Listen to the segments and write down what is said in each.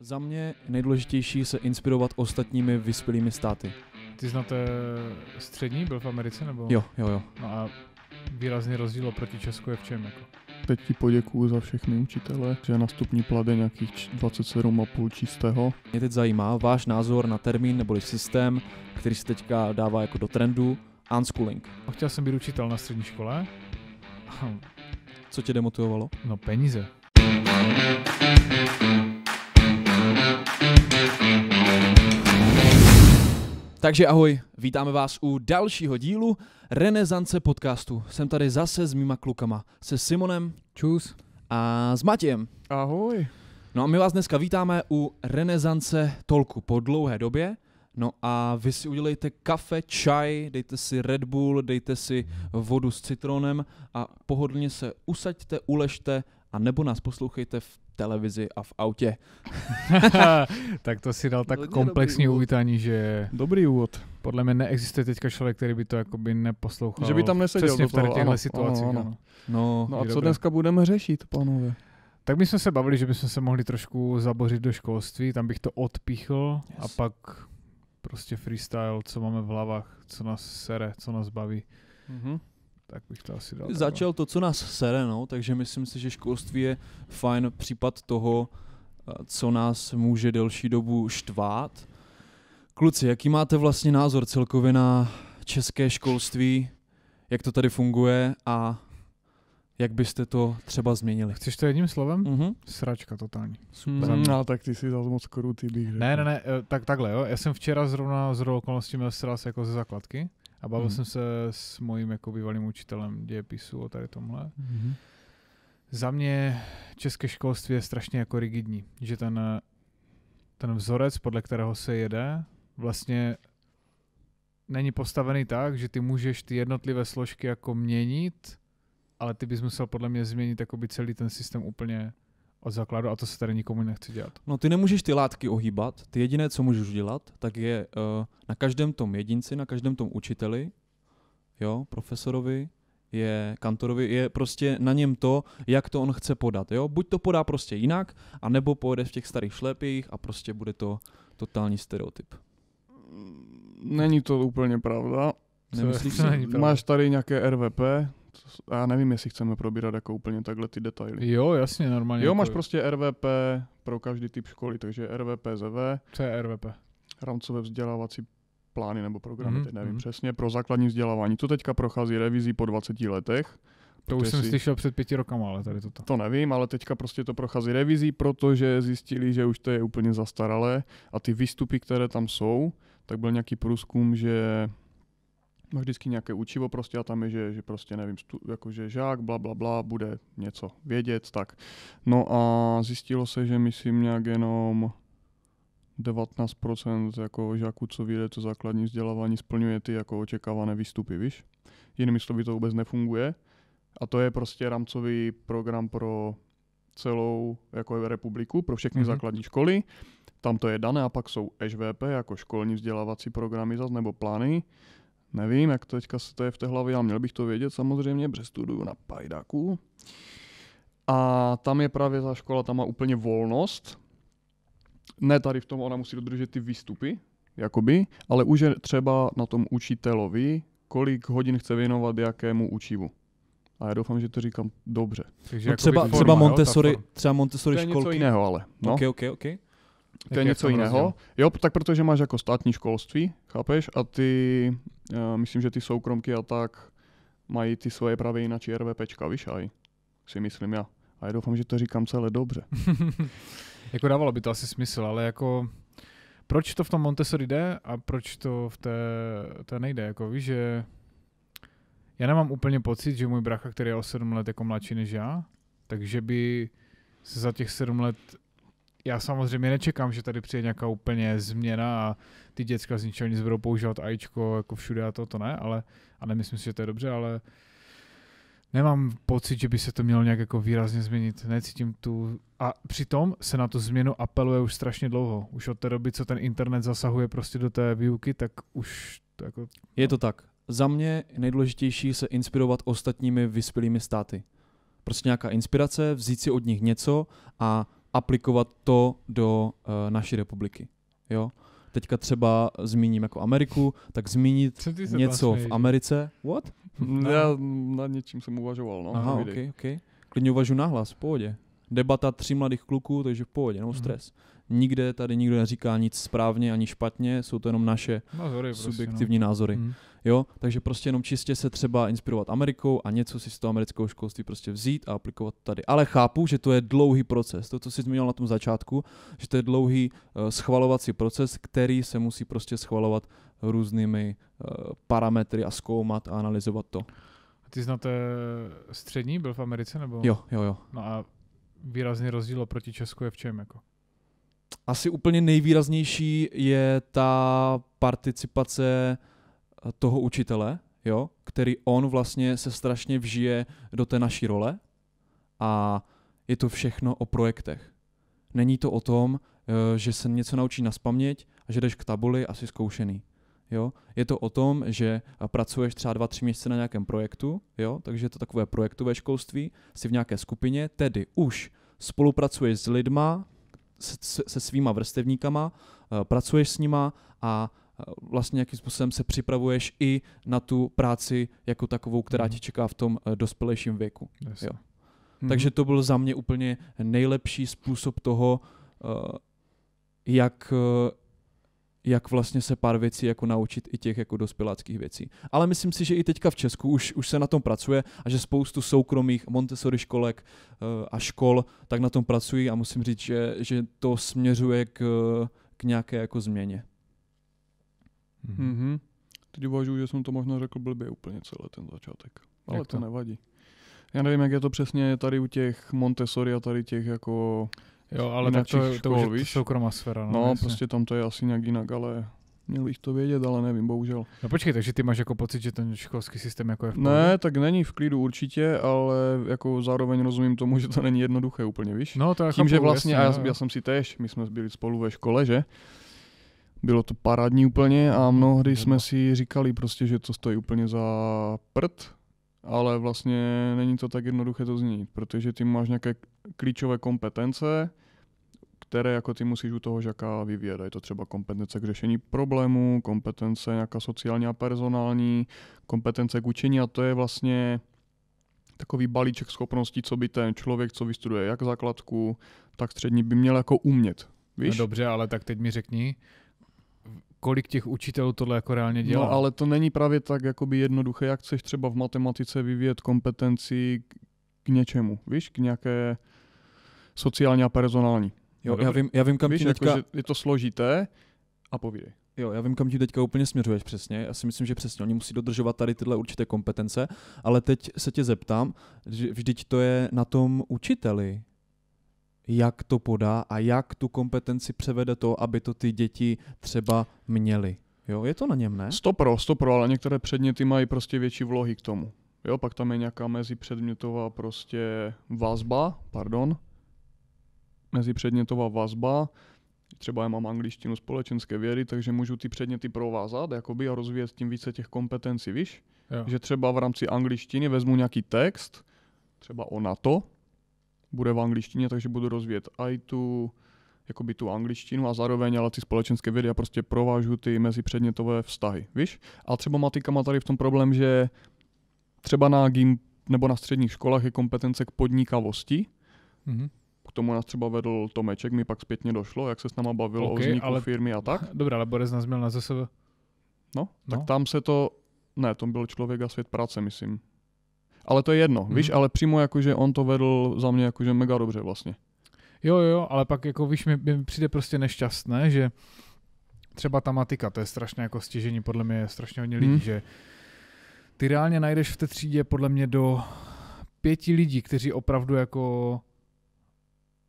Za mě nejdůležitější se inspirovat ostatními vyspělými státy. Ty znáte střední, byl v Americe nebo? Jo, jo, jo. No a výrazný rozdíl oproti Česku je v čem jako? Teď ti poděkuju za všechny učitele, že na stupní plade nějakých 27,5 čistého. Mě teď zajímá váš názor na termín neboli systém, který se teďka dává jako do trendu, unschooling. A chtěl jsem být učitel na střední škole. Co tě demotivovalo? No peníze. Takže ahoj, vítáme vás u dalšího dílu Renesance podcastu. Jsem tady zase s mýma klukama, se Simonem. Čus. A s Matějem. Ahoj. No a my vás dneska vítáme u Renesance Tolku po dlouhé době. No a vy si udělejte kafe, čaj, dejte si Red Bull, dejte si vodu s citronem a pohodlně se usaďte, uležte a nebo nás poslouchejte v televizi a v autě. tak to si dal tak Hodně komplexní uvítání, že... Dobrý úvod. Podle mě neexistuje teďka člověk, který by to jakoby neposlouchal. Že by tam neseděl Přesně do toho, v těchto ano, situacích. Ano, ano. No, no a co dobré. dneska budeme řešit, panové? Tak my jsme se bavili, že bychom se mohli trošku zabořit do školství, tam bych to odpíchl yes. a pak prostě freestyle, co máme v hlavách, co nás sere, co nás baví. Mm-hmm tak bych to asi dal. Začal to, co nás sere, no, takže myslím si, že školství je fajn případ toho, eh, co nás může delší dobu štvát. Kluci, jaký máte vlastně názor celkově na české školství, jak to tady funguje a jak byste to třeba změnili? Chceš to jedním slovem? Mm-hmm. Sračka totální. Super. Mm. No, tak ty jsi dal moc krutý bych. Ne, ne, ne, eh, tak takhle jo. Já jsem včera zrovna z okolností měl sraz jako ze základky. A bavil mm-hmm. jsem se s mojím jako bývalým učitelem dějepisu o tady tomhle. Mm-hmm. Za mě české školství je strašně jako rigidní, že ten, ten vzorec, podle kterého se jede, vlastně není postavený tak, že ty můžeš ty jednotlivé složky jako měnit, ale ty bys musel podle mě změnit jako celý ten systém úplně od základu a to se tady nikomu nechci dělat. No ty nemůžeš ty látky ohýbat, ty jediné, co můžeš dělat, tak je uh, na každém tom jedinci, na každém tom učiteli, jo, profesorovi, je kantorovi, je prostě na něm to, jak to on chce podat, jo. Buď to podá prostě jinak, anebo pojede v těch starých šlépích a prostě bude to totální stereotyp. Není to úplně pravda. Nemyslíš, Máš tady nějaké RVP, já nevím, jestli chceme probírat jako úplně takhle ty detaily. Jo, jasně, normálně. Jo, jako máš prostě RVP pro každý typ školy, takže RVP, ZV. Co je RVP? Rámcové vzdělávací plány nebo programy, mm-hmm. teď nevím mm-hmm. přesně, pro základní vzdělávání. To teďka prochází revizí po 20 letech. To už jsem si... slyšel před pěti rokama, ale tady toto. To nevím, ale teďka prostě to prochází revizí, protože zjistili, že už to je úplně zastaralé a ty výstupy, které tam jsou, tak byl nějaký průzkum, že máš vždycky nějaké učivo prostě a tam je, že, že prostě nevím, stu, jakože žák, bla, bla, bla, bude něco vědět, tak. No a zjistilo se, že myslím nějak jenom 19% jako žáků, co vyjde to základní vzdělávání, splňuje ty jako očekávané výstupy, víš? Jinými slovy to vůbec nefunguje. A to je prostě rámcový program pro celou jako republiku, pro všechny mm-hmm. základní školy. Tam to je dané a pak jsou ŠVP jako školní vzdělávací programy zase nebo plány Nevím, jak to teďka to je v té hlavě, ale měl bych to vědět samozřejmě, protože studuju na Pajdaku. A tam je právě ta škola, tam má úplně volnost. Ne tady v tom, ona musí dodržet ty výstupy, jakoby, ale už je třeba na tom učitelovi, kolik hodin chce věnovat jakému učivu. A já doufám, že to říkám dobře. Takže no třeba, forma, třeba Montessori, jo, třeba Montessori to je školky. něco jiného, ale. No. Okay, okay, okay to je něco jiného. Rozdíl? Jo, tak protože máš jako státní školství, chápeš? A ty, já eh, myslím, že ty soukromky a tak mají ty svoje právě jináčí RVPčka, víš, aj, si myslím já. A já doufám, že to říkám celé dobře. jako dávalo by to asi smysl, ale jako proč to v tom Montessori jde a proč to v té, té nejde, jako víš, že já nemám úplně pocit, že můj bracha, který je o sedm let jako mladší než já, takže by se za těch sedm let já samozřejmě nečekám, že tady přijde nějaká úplně změna a ty děcka z ničeho nic budou používat ajíčko jako všude a to, to ne, ale, a nemyslím si, že to je dobře, ale nemám pocit, že by se to mělo nějak jako výrazně změnit. Necítím tu... A přitom se na tu změnu apeluje už strašně dlouho. Už od té doby, co ten internet zasahuje prostě do té výuky, tak už to jako... Je to tak. Za mě nejdůležitější se inspirovat ostatními vyspělými státy. Prostě nějaká inspirace, vzít si od nich něco a aplikovat to do uh, naší republiky. Jo? Teďka třeba zmíním jako Ameriku, tak zmínit něco v vlastně Americe. What? No. Já nad něčím jsem uvažoval. No. Aha, ok, ok. Klidně uvažu nahlas, v pohodě. Debata tří mladých kluků, takže v pohodě, no mhm. stres. Mm-hmm nikde tady nikdo neříká nic správně ani špatně, jsou to jenom naše názory, prostě, subjektivní prostě, no. názory. Mm. Jo, takže prostě jenom čistě se třeba inspirovat Amerikou a něco si z toho amerického školství prostě vzít a aplikovat tady. Ale chápu, že to je dlouhý proces, to, co jsi zmínil na tom začátku, že to je dlouhý uh, schvalovací proces, který se musí prostě schvalovat různými uh, parametry a zkoumat a analyzovat to. A ty znáte střední byl v Americe nebo? Jo, jo, jo. No a výrazný rozdíl oproti Česku je v čem jako? asi úplně nejvýraznější je ta participace eh, toho učitele, jo, který on vlastně se strašně vžije do té naší role a je to všechno o projektech. Není to o tom, eh, že se něco naučí na spaměť a že jdeš k tabuli asi zkoušený. Jo? Je to o tom, že eh, pracuješ třeba dva, tři měsíce na nějakém projektu, jo? takže je to takové projektové školství, jsi v nějaké skupině, tedy už spolupracuješ s lidma, se, se svýma vrstevníkama, eh, pracuješ s nima a eh, vlastně nějakým způsobem se připravuješ i na tu práci jako takovou, která mhm. ti čeká v tom eh, dospělejším věku. Jo. Mm-hmm. Takže to byl za mě úplně nejlepší způsob toho, jak, jak vlastně se pár věcí jako naučit i těch jako dospěláckých věcí. Ale myslím si, že i teďka v Česku už, už se na tom pracuje a že spoustu soukromých Montessori školek eh, a škol tak na tom pracují a musím říct, že, že to směřuje k, k nějaké jako změně. Mm-hmm. Teď uvažuji, že jsem to možná řekl blbě úplně celý ten začátek. Ale to? to nevadí. Já nevím, jak je to přesně tady u těch Montessori a tady těch jako Jo, ale tak to, je, to škol, už je soukromá sféra. No, no prostě tam to je asi nějak jinak, ale měl bych to vědět, ale nevím, bohužel. No počkej, takže ty máš jako pocit, že ten školský systém jako je v klidu? Ne, tak není v klidu určitě, ale jako zároveň rozumím tomu, že to není jednoduché úplně, víš? No, to Tím, že vlastně, a já, no. já, jsem si tež, my jsme byli spolu ve škole, že? Bylo to parádní úplně a mnohdy jsme si říkali prostě, že to stojí úplně za prd, ale vlastně není to tak jednoduché to změnit, protože ty máš nějaké klíčové kompetence, které jako ty musíš u toho žaka vyvíjet. Je to třeba kompetence k řešení problémů, kompetence nějaká sociální a personální, kompetence k učení a to je vlastně takový balíček schopností, co by ten člověk, co vystuduje jak základku, tak střední by měl jako umět. Víš? No dobře, ale tak teď mi řekni, kolik těch učitelů tohle jako reálně dělá. No, ale to není právě tak jakoby jednoduché, jak chceš třeba v matematice vyvíjet kompetenci k něčemu, víš, k nějaké sociální a personální. Jo, no, já, vím, já vím, kam víš, tím teďka... Jako, je to složité a povídej. Jo, já vím, kam ti teďka úplně směřuješ přesně. Já si myslím, že přesně oni musí dodržovat tady tyhle určité kompetence, ale teď se tě zeptám, že vždyť to je na tom učiteli, jak to podá a jak tu kompetenci převede to, aby to ty děti třeba měly. Jo, je to na něm, ne? Stopro, stopro, ale některé předměty mají prostě větší vlohy k tomu. Jo, pak tam je nějaká mezipředmětová prostě vazba, pardon, mezipředmětová vazba, třeba já mám angličtinu společenské vědy, takže můžu ty předměty provázat jakoby, a rozvíjet tím více těch kompetencí, víš? Jo. Že třeba v rámci angličtiny vezmu nějaký text, třeba o NATO, bude v angličtině, takže budu rozvíjet i tu, jakoby tu angličtinu a zároveň ale ty společenské vědy a prostě provážu ty mezipředmětové vztahy, víš? A třeba matika má tady v tom problém, že třeba na gim nebo na středních školách je kompetence k podnikavosti, mm-hmm k tomu nás třeba vedl Tomeček, mi pak zpětně došlo, jak se s náma bavilo okay, o vzniku ale... firmy a tak. Dobrá, ale Borec nás měl na ZSV. No, no, tak tam se to, ne, tam byl člověk a svět práce, myslím. Ale to je jedno, mm-hmm. víš, ale přímo jakože on to vedl za mě jakože mega dobře vlastně. Jo, jo, ale pak jako víš, mi, mi přijde prostě nešťastné, že třeba ta matika, to je strašně jako stěžení, podle mě je strašně hodně lidí, mm. že ty reálně najdeš v té třídě podle mě do pěti lidí, kteří opravdu jako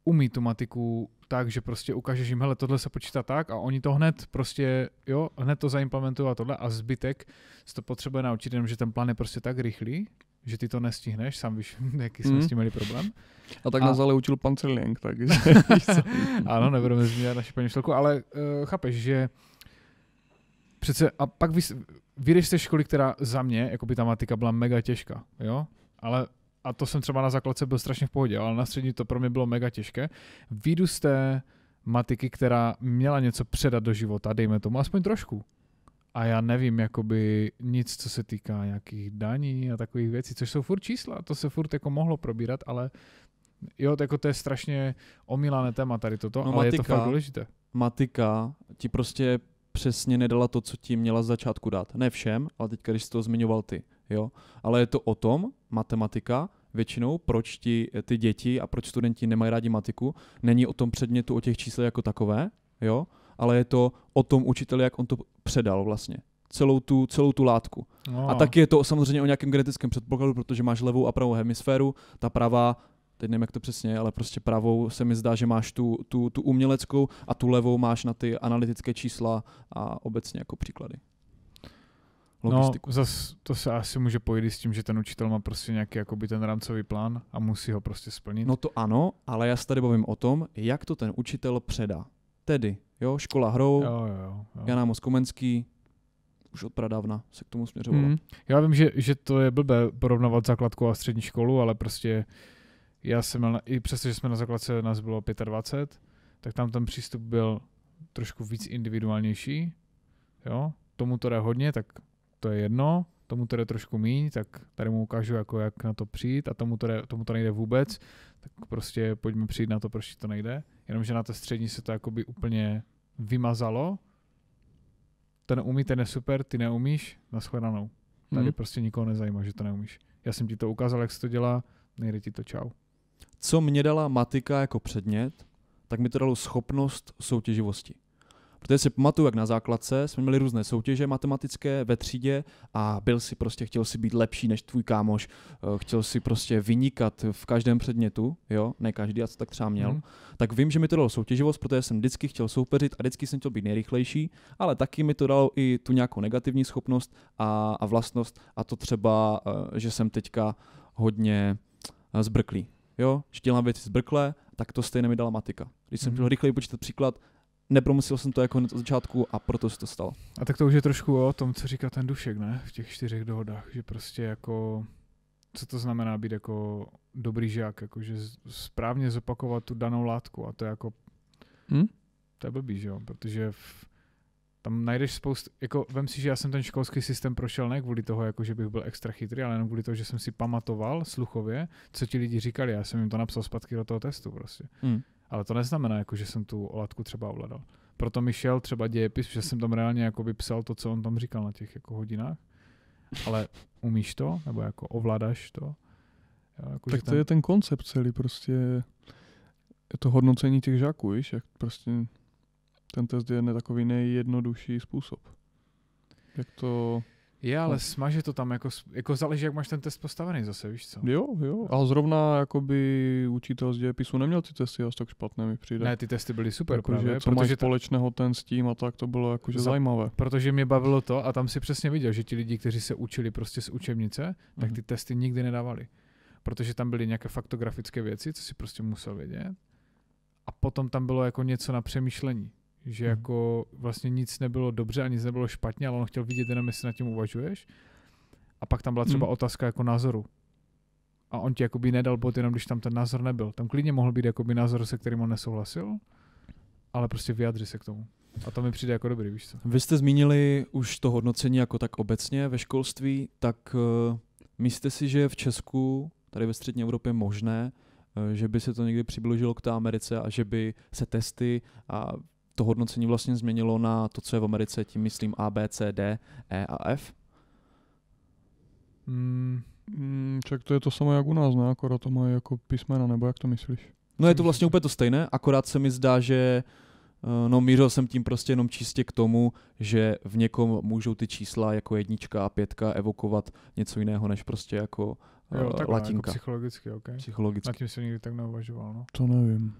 umí tu matiku tak, že prostě ukážeš jim, hele, tohle se počítá tak a oni to hned prostě, jo, hned to zaimplementují a tohle a zbytek se to potřebuje naučit, jenom že ten plán je prostě tak rychlý, že ty to nestihneš, sám víš, jaký jsme mm. s mhm. tím měli problém. A tak a... nás ale učil pan Cerling, tak. ano, nebudeme změnit naši šelku, ale uh, chápeš, že přece, a pak vy, vyjdeš té školy, která za mě, jako by ta matika byla mega těžká, jo, ale a to jsem třeba na základce byl strašně v pohodě, ale na střední to pro mě bylo mega těžké. Výjdu z té matiky, která měla něco předat do života, dejme tomu, aspoň trošku a já nevím jakoby nic, co se týká nějakých daní a takových věcí, což jsou furt čísla, to se furt jako mohlo probírat, ale jo, to jako to je strašně omílané téma tady toto, no, ale matika, je to fakt důležité. Matika ti prostě přesně nedala to, co ti měla z začátku dát. Ne všem, ale teď, když jsi to zmiňoval ty, jo. Ale je to o tom, matematika, většinou, proč ti eh, ty děti a proč studenti nemají rádi matiku, není o tom předmětu, o těch číslech jako takové, jo, ale je to o tom učiteli, jak on to předal vlastně. Celou tu, celou tu látku. No. A taky je to samozřejmě o nějakém genetickém předpokladu, protože máš levou a pravou hemisféru, ta pravá teď nevím, jak to přesně, ale prostě pravou se mi zdá, že máš tu, tu, tu uměleckou a tu levou máš na ty analytické čísla a obecně jako příklady. No, Logistiku. No, zas to se asi může pojít s tím, že ten učitel má prostě nějaký jakoby ten rámcový plán a musí ho prostě splnit. No to ano, ale já se tady bavím o tom, jak to ten učitel předá tedy, jo, škola hrou, jo, jo, jo. Jana Moskomenský, už od pradávna se k tomu směřovala. Hmm. Já vím, že, že to je blbé porovnávat základku a střední školu, ale prostě já jsem měl, i přesto, že jsme na základce, nás bylo 25, tak tam ten přístup byl trošku víc individuálnější, jo, tomu to jde hodně, tak to je jedno, tomu to jde trošku míň, tak tady mu ukážu, jako jak na to přijít a tomu to, jde, tomu to nejde vůbec, tak prostě pojďme přijít na to, proč to nejde. Jenomže na té střední se to jakoby úplně vymazalo. Ten umí, ten je super, ty neumíš, nashledanou. Tady hmm. prostě nikoho nezajímá, že to neumíš. Já jsem ti to ukázal, jak se to dělá, nejde ti to čau. Co mě dala matika jako předmět, tak mi to dalo schopnost soutěživosti. Protože si pamatuju, jak na základce jsme měli různé soutěže matematické ve třídě a byl si prostě, chtěl si být lepší než tvůj kámoš, eh, chtěl si prostě vynikat v každém předmětu, jo, ne každý, a co tak třeba měl. Mm. Tak vím, že mi to dalo soutěživost, protože jsem vždycky chtěl soupeřit a vždycky jsem chtěl být nejrychlejší, ale taky mi to dalo i tu nějakou negativní schopnost a, a vlastnost a to třeba, eh, že jsem teďka hodně eh, zbrklý. Jo, že dělám věci zbrkle, tak to stejně mi dala matika. Když jsem chtěl mhm. rychleji počítat příklad, nepromusil jsem to jako hned od začátku a proto se to stalo. A tak to už je trošku o tom, co říká ten Dušek, ne? V těch čtyřech dohodách, že prostě jako co to znamená být jako dobrý žák, jako že správně zopakovat tu danou látku a to je jako hmm? to je blbý, že jo, protože v, tam najdeš spoustu, jako vem si, že já jsem ten školský systém prošel ne kvůli toho, jako že bych byl extra chytrý, ale jenom kvůli toho, že jsem si pamatoval sluchově, co ti lidi říkali, já jsem jim to napsal zpátky do toho testu prostě. Hmm. Ale to neznamená, jako, že jsem tu látku třeba ovládal. Proto mi šel třeba dějepis, že jsem tam reálně jako psal to, co on tam říkal na těch jako hodinách. Ale umíš to? Nebo jako ovládáš to? Jo, jako, tak to ten... je ten koncept celý prostě. Je to hodnocení těch žáků, víš? Jak prostě ten test je takový nejjednodušší způsob. Jak to je, ale no. smaže to tam, jako, jako záleží, jak máš ten test postavený zase, víš co? Jo, jo, a zrovna jakoby učitel z dějepisu neměl ty testy asi tak špatné, mi přijde. Ne, ty testy byly super jako, právě. Že, co protože společného ten s tím a tak, to bylo jakože za, zajímavé. Protože mě bavilo to a tam si přesně viděl, že ti lidi, kteří se učili prostě z učebnice, tak ty mhm. testy nikdy nedávali. Protože tam byly nějaké faktografické věci, co si prostě musel vědět. A potom tam bylo jako něco na přemýšlení že hmm. jako vlastně nic nebylo dobře a nic nebylo špatně, ale on chtěl vidět jenom, jestli nad tím uvažuješ. A pak tam byla třeba hmm. otázka jako názoru. A on ti jakoby nedal bod jenom, když tam ten názor nebyl. Tam klidně mohl být jakoby názor, se kterým on nesouhlasil, ale prostě vyjadři se k tomu. A to mi přijde jako dobrý, víš co. Vy jste zmínili už to hodnocení jako tak obecně ve školství, tak uh, myslíte si, že v Česku, tady ve střední Evropě možné, uh, že by se to někdy přiblížilo k té Americe a že by se testy a to hodnocení vlastně změnilo na to, co je v Americe, tím myslím A, B, C, D, E a F? Hmm. Hmm, čak to je to samé jak u nás, ne? Akorát to mají jako písmena, nebo jak to myslíš? No je to vlastně úplně to stejné, akorát se mi zdá, že eh, no mířil jsem tím prostě jenom čistě k tomu, že v někom můžou ty čísla jako jednička a pětka evokovat něco jiného, než prostě jako jo, eh, takhle, jako latinka. Jako psychologicky, ok. Psychologicky. Na tím jsem nikdy tak neuvažoval, no. To nevím.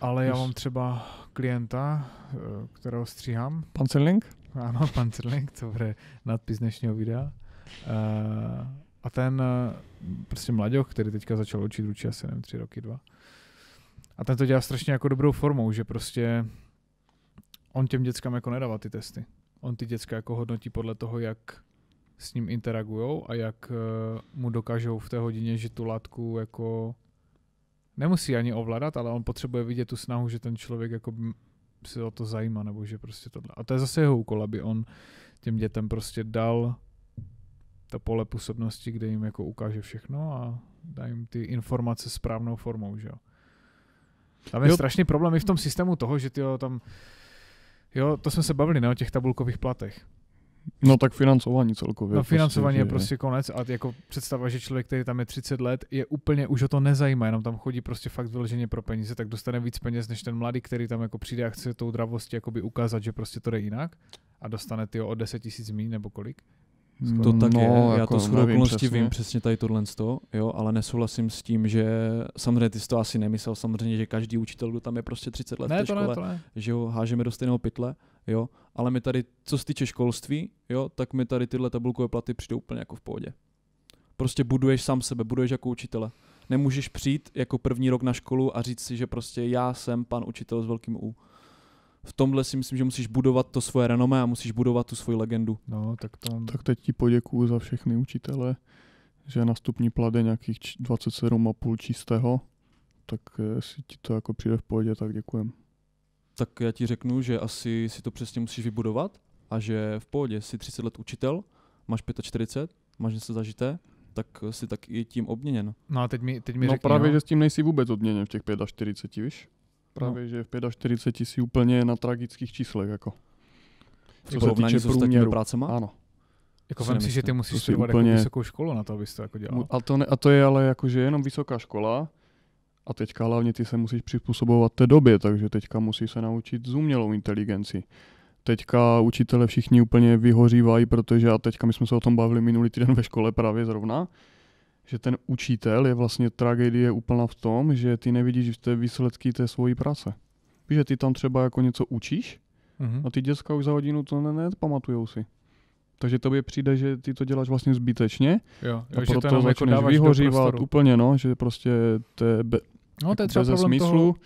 Ale já mám třeba klienta, eh, kterého stříhám. Pancerling? Ano, Pancerling, to bude nadpis dnešního videa. Eh, a ten eh, prostě mladěch, který teďka začal učit, učí asi nevím, tři roky, dva. A ten to dělá strašně jako dobrou formou, že prostě on těm dětskám jako nedává ty testy. On ty děcka jako hodnotí podle toho, jak s ním interagujou a jak mu dokážou v té hodině, že tu látku jako nemusí ani ovládat, ale on potřebuje vidět tu snahu, že ten člověk jako se o to zajímá, nebo že prostě tohle. A to je zase jeho úkol, aby on těm dětem prostě dal to pole působnosti, kde jim jako ukáže všechno a dá jim ty informace správnou formou, že jo. Tam je jo. strašný problém i v tom systému toho, že ty jo, tam, jo, to jsme se bavili, ne, o těch tabulkových platech. No tak financování celkově. No prostě, financování prostě, je prostě je. konec a jako představa, že člověk, který tam je 30 let, je úplně, už o to nezajímá, jenom tam chodí prostě fakt vyloženě pro peníze, tak dostane víc peněz než ten mladý, který tam jako přijde a chce tou dravosti jakoby ukázat, že prostě to jde jinak a dostane ty o 10 tisíc mín nebo kolik. Skoro. To tak no, je, já jako to shodou okolností vím přesně tady tohle, toho, jo, ale nesouhlasím s tím, že samozřejmě ty jsi to asi nemyslel, samozřejmě, že každý učitel, kdo tam je prostě 30 let ne, v té škole, ne, ne. že ho hážeme do stejného pytle, jo, ale my tady, co se týče školství, jo, tak mi tady tyhle tabulkové platy přijdou úplně jako v pohodě. Prostě buduješ sám sebe, buduješ jako učitele. Nemůžeš přijít jako první rok na školu a říct si, že prostě já jsem pan učitel s velkým U. V tomhle si myslím, že musíš budovat to svoje renomé a musíš budovat tu svoji legendu. No, tak, tam... tak teď ti poděkuju za všechny učitele, že na stupní plade nějakých 27,5 čistého, tak eh, si ti to jako přijde v pohodě, tak děkujem tak já ti řeknu, že asi si to přesně musíš vybudovat a že v pohodě si 30 let učitel, máš 45, máš něco zažité, tak si tak i tím obměněn. No a teď mi, teď mi No řekni, právě, no. že s tím nejsi vůbec obměněn v těch 45, víš? Právě, no. že v 45 si úplně na tragických číslech, jako. Co se týče s průměru. Prácema? Ano. Jako vem si, že ty musíš studovat jako úplně... jako vysokou školu na to, abys to jako dělal. A to, ne, a to je ale jako, že jenom vysoká škola, a teďka hlavně ty se musíš přizpůsobovat té době, takže teďka musí se naučit umělou inteligenci. Teďka učitele všichni úplně vyhořívají, protože a teďka my jsme se o tom bavili minulý týden ve škole právě zrovna, že ten učitel je vlastně tragédie úplná v tom, že ty nevidíš té výsledky té svojí práce. Víš, že ty tam třeba jako něco učíš uh-huh. a ty děcka už za hodinu to ne, pamatujou si. Takže tobě přijde, že ty to děláš vlastně zbytečně jo, jo, a proto že to jako začneš jako vyhořívat úplně, no, že prostě te, be, No, to je jako třeba problém smyslu.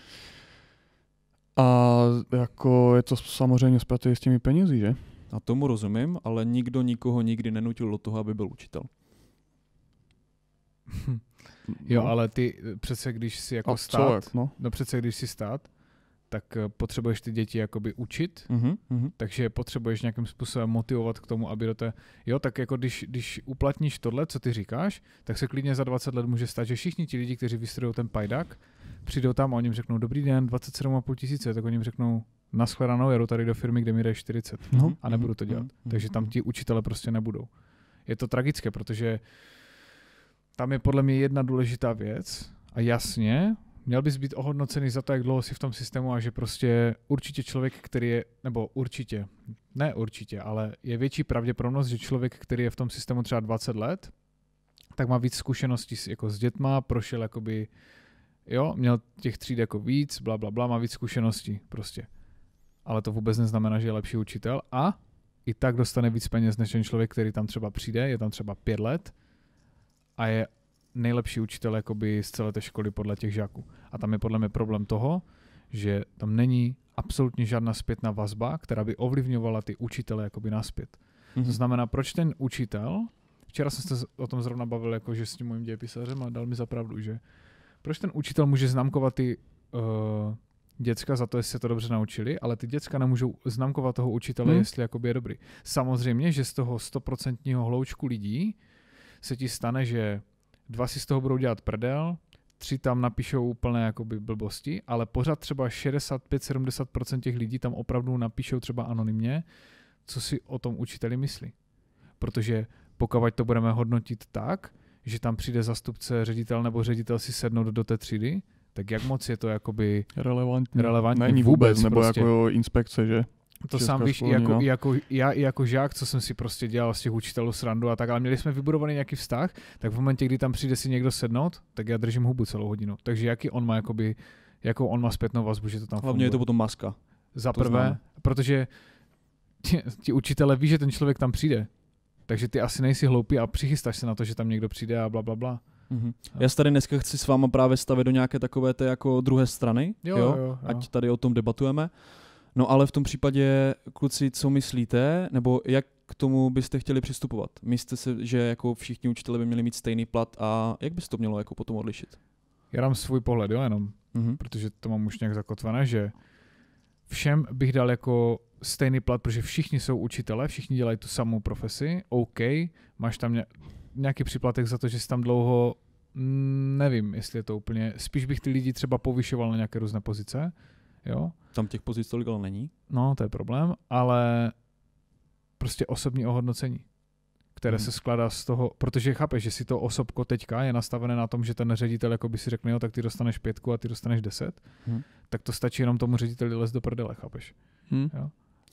A jako je to samozřejmě zpět s těmi penězi, že? A tomu rozumím, ale nikdo nikoho nikdy nenutil do toho, aby byl učitel. jo, no. ale ty eh, přece, když si jako a stát, co, jak, no? no přece, když si stát, tak eh, potřebuješ ty děti jakoby učit, mm-hmm. takže potřebuješ nějakým způsobem motivovat k tomu, aby do té, jo, tak jako když, když uplatníš tohle, co ty říkáš, tak se klidně za 20 let může stát, že všichni ti lidi, kteří vystudují ten pajdak, přijdou tam a oni jim řeknou, dobrý den, 27,5 tisíce, tak oni jim řeknou, nashledanou, jedu tady do firmy, kde mi jde 40 no. a nebudu to mhm, dělat. Mm-hmm. Takže tam mhm. ti učitele prostě nebudou. Je to tragické, protože tam je podle mě jedna důležitá věc a jasně, měl bys být ohodnocený za to, jak dlouho jsi v tom systému a že prostě určitě člověk, který je, nebo určitě, ne určitě, ale je větší pravděpodobnost, že člověk, který je v tom systému třeba 20 let, tak má víc zkušeností s, jako s dětma, prošel jakoby, jo, měl těch tříd jako víc, bla, bla, bla, má víc zkušeností prostě. Ale to vůbec neznamená, že je lepší učitel a i tak dostane víc peněz než ten člověk, který tam třeba přijde, je tam třeba pět let a je nejlepší učitel jakoby z celé té školy podle těch žáků. A tam je podle mě problém toho, že tam není absolutně žádná zpětná vazba, která by ovlivňovala ty učitele jakoby naspět. Mm-hmm. To mhm. znamená, proč ten učitel, včera jsem se o tom zrovna bavil, jako že s tím mojím dějepisařem a dal mi zapravdu, že proč ten učitel může známkovat ty uh, děcka za to, jestli se to dobře naučili, ale ty děcka nemůžou známkovat toho učitele, mm. jestli jakoby je dobrý. Samozřejmě, že z toho stoprocentního hloučku lidí se ti stane, že dva si z toho budou dělat prdel, tři tam napíšou úplné jakoby blbosti, ale pořád třeba 65-70% těch lidí tam opravdu napíšou třeba anonymně, co si o tom učiteli myslí. Protože pokud to budeme hodnotit tak, že tam přijde zastupce ředitel nebo ředitel si sednout do té třídy, tak jak moc je to jakoby relevantní, relevantní Není vůbec, vůbec nebo prostě. jako inspekce, že? To sám víš, školní, jako, no. jako, já jako žák, co jsem si prostě dělal z těch učitelů srandu a tak, ale měli jsme vybudovaný nějaký vztah, tak v momentě, kdy tam přijde si někdo sednout, tak já držím hubu celou hodinu. Takže jaký on má, jakoby, jakou on má zpětnou vazbu, že to tam Hlavně funguje. je to potom maska. Za prvé, protože ti, ti učitele ví, že ten člověk tam přijde, takže ty asi nejsi hloupý a přichystáš se na to, že tam někdo přijde a bla, bla, bla. Mm-hmm. Já se tady dneska chci s váma právě stavit do nějaké takové té jako druhé strany, jo, jo? Jo, jo. ať tady o tom debatujeme. Uh, No ale v tom případě, kluci, co myslíte, nebo jak k tomu byste chtěli přistupovat? Myslíte se, že jako všichni učitelé by měli mít stejný plat a jak by se to mělo jako potom odlišit? Já dám svůj pohled, jo, jenom, mm-hmm. protože to mám už nějak zakotvené, že všem bych dal jako stejný plat, protože všichni jsou učitelé, všichni dělají tu samou profesi, OK, máš tam nějaký příplatek za to, že jsi tam dlouho, mm, nevím, jestli je to úplně, spíš bych ty lidi třeba povyšoval na nějaké různé pozice, Jo? Tam těch pozic tolik ale není. No, to je problém, ale prostě osobní ohodnocení, které hmm. se skládá z toho, protože chápeš, že si to osobko teďka je nastavené na tom, že ten ředitel jako by si řekl, jo, tak ty dostaneš pětku a ty dostaneš deset, hmm. tak to stačí jenom tomu řediteli les do prdele, chápeš? Hmm. Jo?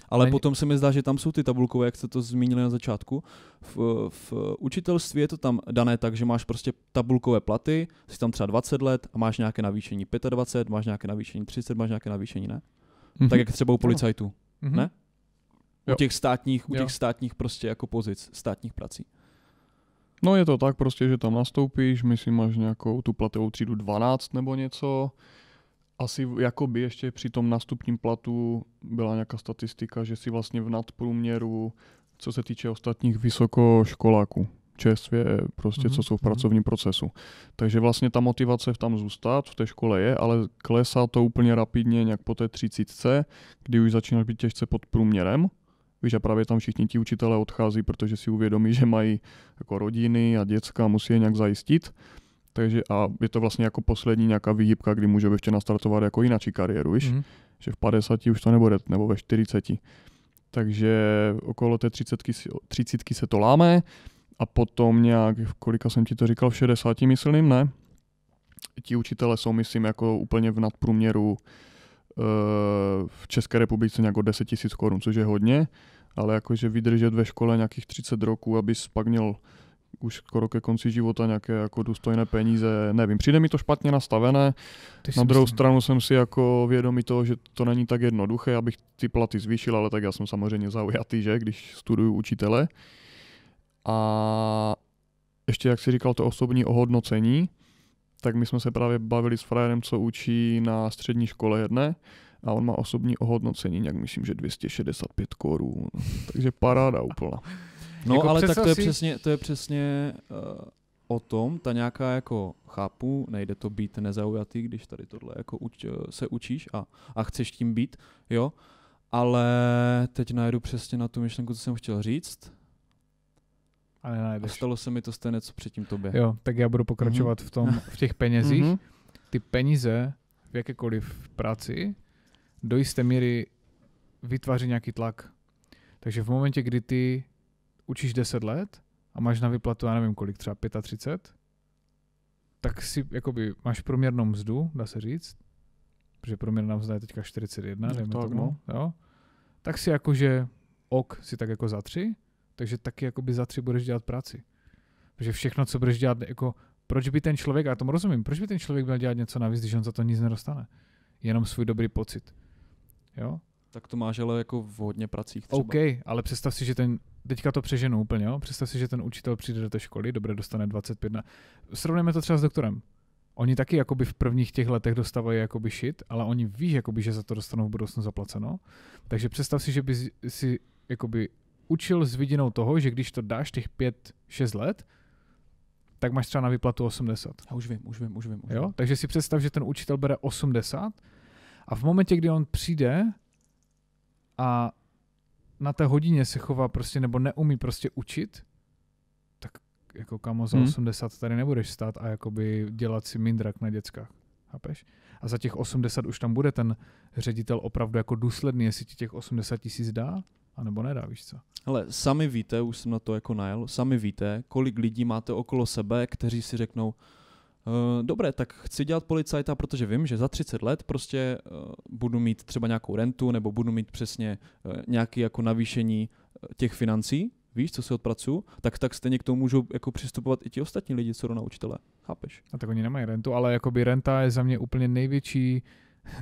Ale ne. potom se mi zdá, že tam jsou ty tabulkové, jak jste to zmínili na začátku. V, v učitelství je to tam dané tak, že máš prostě tabulkové platy, jsi tam třeba 20 let a máš nějaké navýšení 25, máš nějaké navýšení 30, máš nějaké navýšení, ne? Mm-hmm. Tak jak třeba u policajtů, mm-hmm. ne? U jo. těch státních, u jo. těch státních prostě jako pozic, státních prací. No je to tak prostě, že tam nastoupíš, myslím, máš nějakou tu platovou třídu 12 nebo něco, asi jakoby ještě při tom nástupním platu byla nějaká statistika, že si vlastně v nadprůměru, co se týče ostatních vysokoškoláků čerstvě, prostě mm-hmm. co mhm, jsou v pracovním mm-hmm. procesu. Takže vlastně ta motivace v tam zůstat v té škole je, ale klesá to úplně rapidně nějak po té třicítce, kdy už začínáš být těžce pod průměrem. Víš, a právě tam všichni ti učitelé odchází, protože si uvědomí, že mají jako rodiny a děcka musí je nějak zajistit. Takže a je to vlastně jako poslední nějaká výhybka, kdy může ještě nastartovat jako jináčí kariéru, víš? Mm. Že v 50 už to nebude, nebo ve 40. Takže okolo té 30, 30 se to láme a potom nějak, kolika jsem ti to říkal, v 60, myslím, ne? Ti učitele jsou, myslím, jako úplně v nadprůměru eh, v České republice nějak o 10 000 korun, což je hodně, ale jakože vydržet ve škole nějakých 30 roků, abys pak měl už skoro jako ke konci života nějaké jako důstojné peníze, nevím, přijde mi to špatně nastavené, Ty na druhou myslím. stranu jsem si jako vědomý toho, že to není tak jednoduché, abych ty platy zvýšil, ale tak já jsem samozřejmě zaujatý, že, když studuju učitele. A ještě, jak si říkal, to osobní ohodnocení, tak my jsme se právě bavili s frajerem, co učí na střední škole jedné a on má osobní ohodnocení, nějak myslím, že 265 korun. Takže paráda úplná. No, jako ale tak to je si... přesně, to je přesně uh, o tom, ta nějaká jako chápu, nejde to být nezaujatý, když tady tohle jako uč, se učíš a, a chceš tím být, jo, ale teď najdu přesně na tu myšlenku, co jsem chtěl říct. A A stalo se mi to stejné, co předtím tobě. Jo, tak já budu pokračovat mm-hmm. v tom, v těch penězích. mm-hmm. Ty peníze v jakékoliv práci do jisté míry vytváří nějaký tlak. Takže v momentě, kdy ty učíš 10 let a máš na vyplatu, já nevím kolik, třeba 35, tak si jakoby máš průměrnou mzdu, dá se říct, protože průměrná mzda je teďka 41, no, dejme tak, tomu, no. jo? tak si jakože ok si tak jako za tři, takže taky jakoby za tři budeš dělat práci. Protože všechno, co budeš dělat, jako proč by ten člověk, a tomu rozumím, proč by ten člověk měl dělat něco navíc, když on za to nic nedostane? Jenom svůj dobrý pocit. Jo? Tak to máš ale jako v hodně pracích třeba. OK, ale představ si, že ten teďka to přeženu úplně, jo? představ si, že ten učitel přijde do té školy, dobře dostane 25 na... Srovnáme to třeba s doktorem. Oni taky jakoby v prvních těch letech dostávají jakoby šit, ale oni ví, jakoby, že za to dostanou v budoucnu zaplaceno. Takže představ si, že by si jakoby učil s vidinou toho, že když to dáš těch 5-6 let, tak máš třeba na vyplatu 80. A už vím, už vím, už vím. Už jo? Takže si představ, že ten učitel bere 80 a v momentě, kdy on přijde a na té hodině se chová prostě nebo neumí prostě učit, tak jako kamo za hmm. 80 tady nebudeš stát a jakoby dělat si mindrak na dětskách. Chápeš? A za těch 80 už tam bude ten ředitel opravdu jako důsledný, jestli ti těch 80 tisíc dá, anebo nedá, víš co. Ale sami víte, už jsem na to jako najel, sami víte, kolik lidí máte okolo sebe, kteří si řeknou, Uh, dobré, tak chci dělat policajta, protože vím, že za 30 let prostě uh, budu mít třeba nějakou rentu nebo budu mít přesně uh, eh, nějaké jako navýšení těch financí, víš, co si odpracuju, tak, tak stejně k tomu můžou jako přistupovat i ti ostatní lidi, co na učitele. Chápeš? A tak oni nemají rentu, ale jakoby renta je za mě úplně největší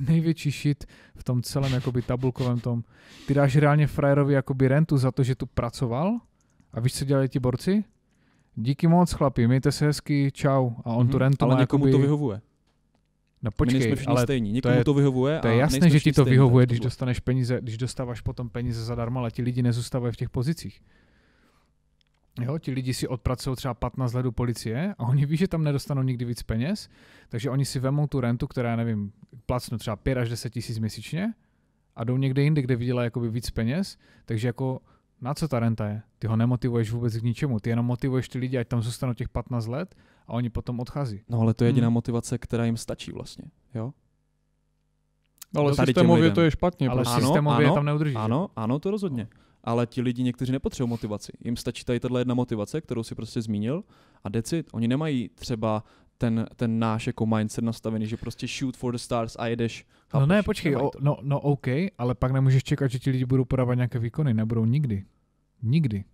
největší shit v tom celém jakoby tabulkovém tom. Ty dáš reálně frajerovi jakoby rentu za to, že tu pracoval? A víš, co dělají ti borci? Díky moc, chlapi, mějte se hezky, čau. A on hmm, tu mhm. rentu Ale má někomu jakoby... to vyhovuje. No počkej, My nejsme ale stejní. Někomu to, je, to vyhovuje. To je jasné, že ti to vyhovuje, když dostaneš peníze, když dostáváš potom peníze zadarmo, ale ti lidi nezůstávají v těch pozicích. Jo, ti lidi si odpracují třeba 15 let policie a oni ví, že tam nedostanou nikdy víc peněz, takže oni si vemou tu rentu, která, nevím, placnu třeba 5 až 10 tisíc měsíčně a jdou někde jinde, kde vydělá jakoby víc peněz, takže jako na co ta renta je? Ty ho nemotivuješ vůbec k ničemu, ty jenom motivuješ ty lidi, ať tam zůstanou těch 15 let a oni potom odchází. No ale to je jediná hmm. motivace, která jim stačí vlastně, jo? No, ale tady systémově to je špatně. Ale prostě. systémově ano, je tam neudržíš. Ano, ano, to rozhodně. Ale ti lidi někteří nepotřebují motivaci. Jim stačí tady tato jedna motivace, kterou si prostě zmínil a decit. Oni nemají třeba ten, ten náš jako mindset nastavený, že prostě shoot for the stars a jedeš. Chápeš, no ne, počkej, o, no, no OK, ale pak nemůžeš čekat, že ti lidi budou podávat nějaké výkony, nebudou nikdy. Nikdy.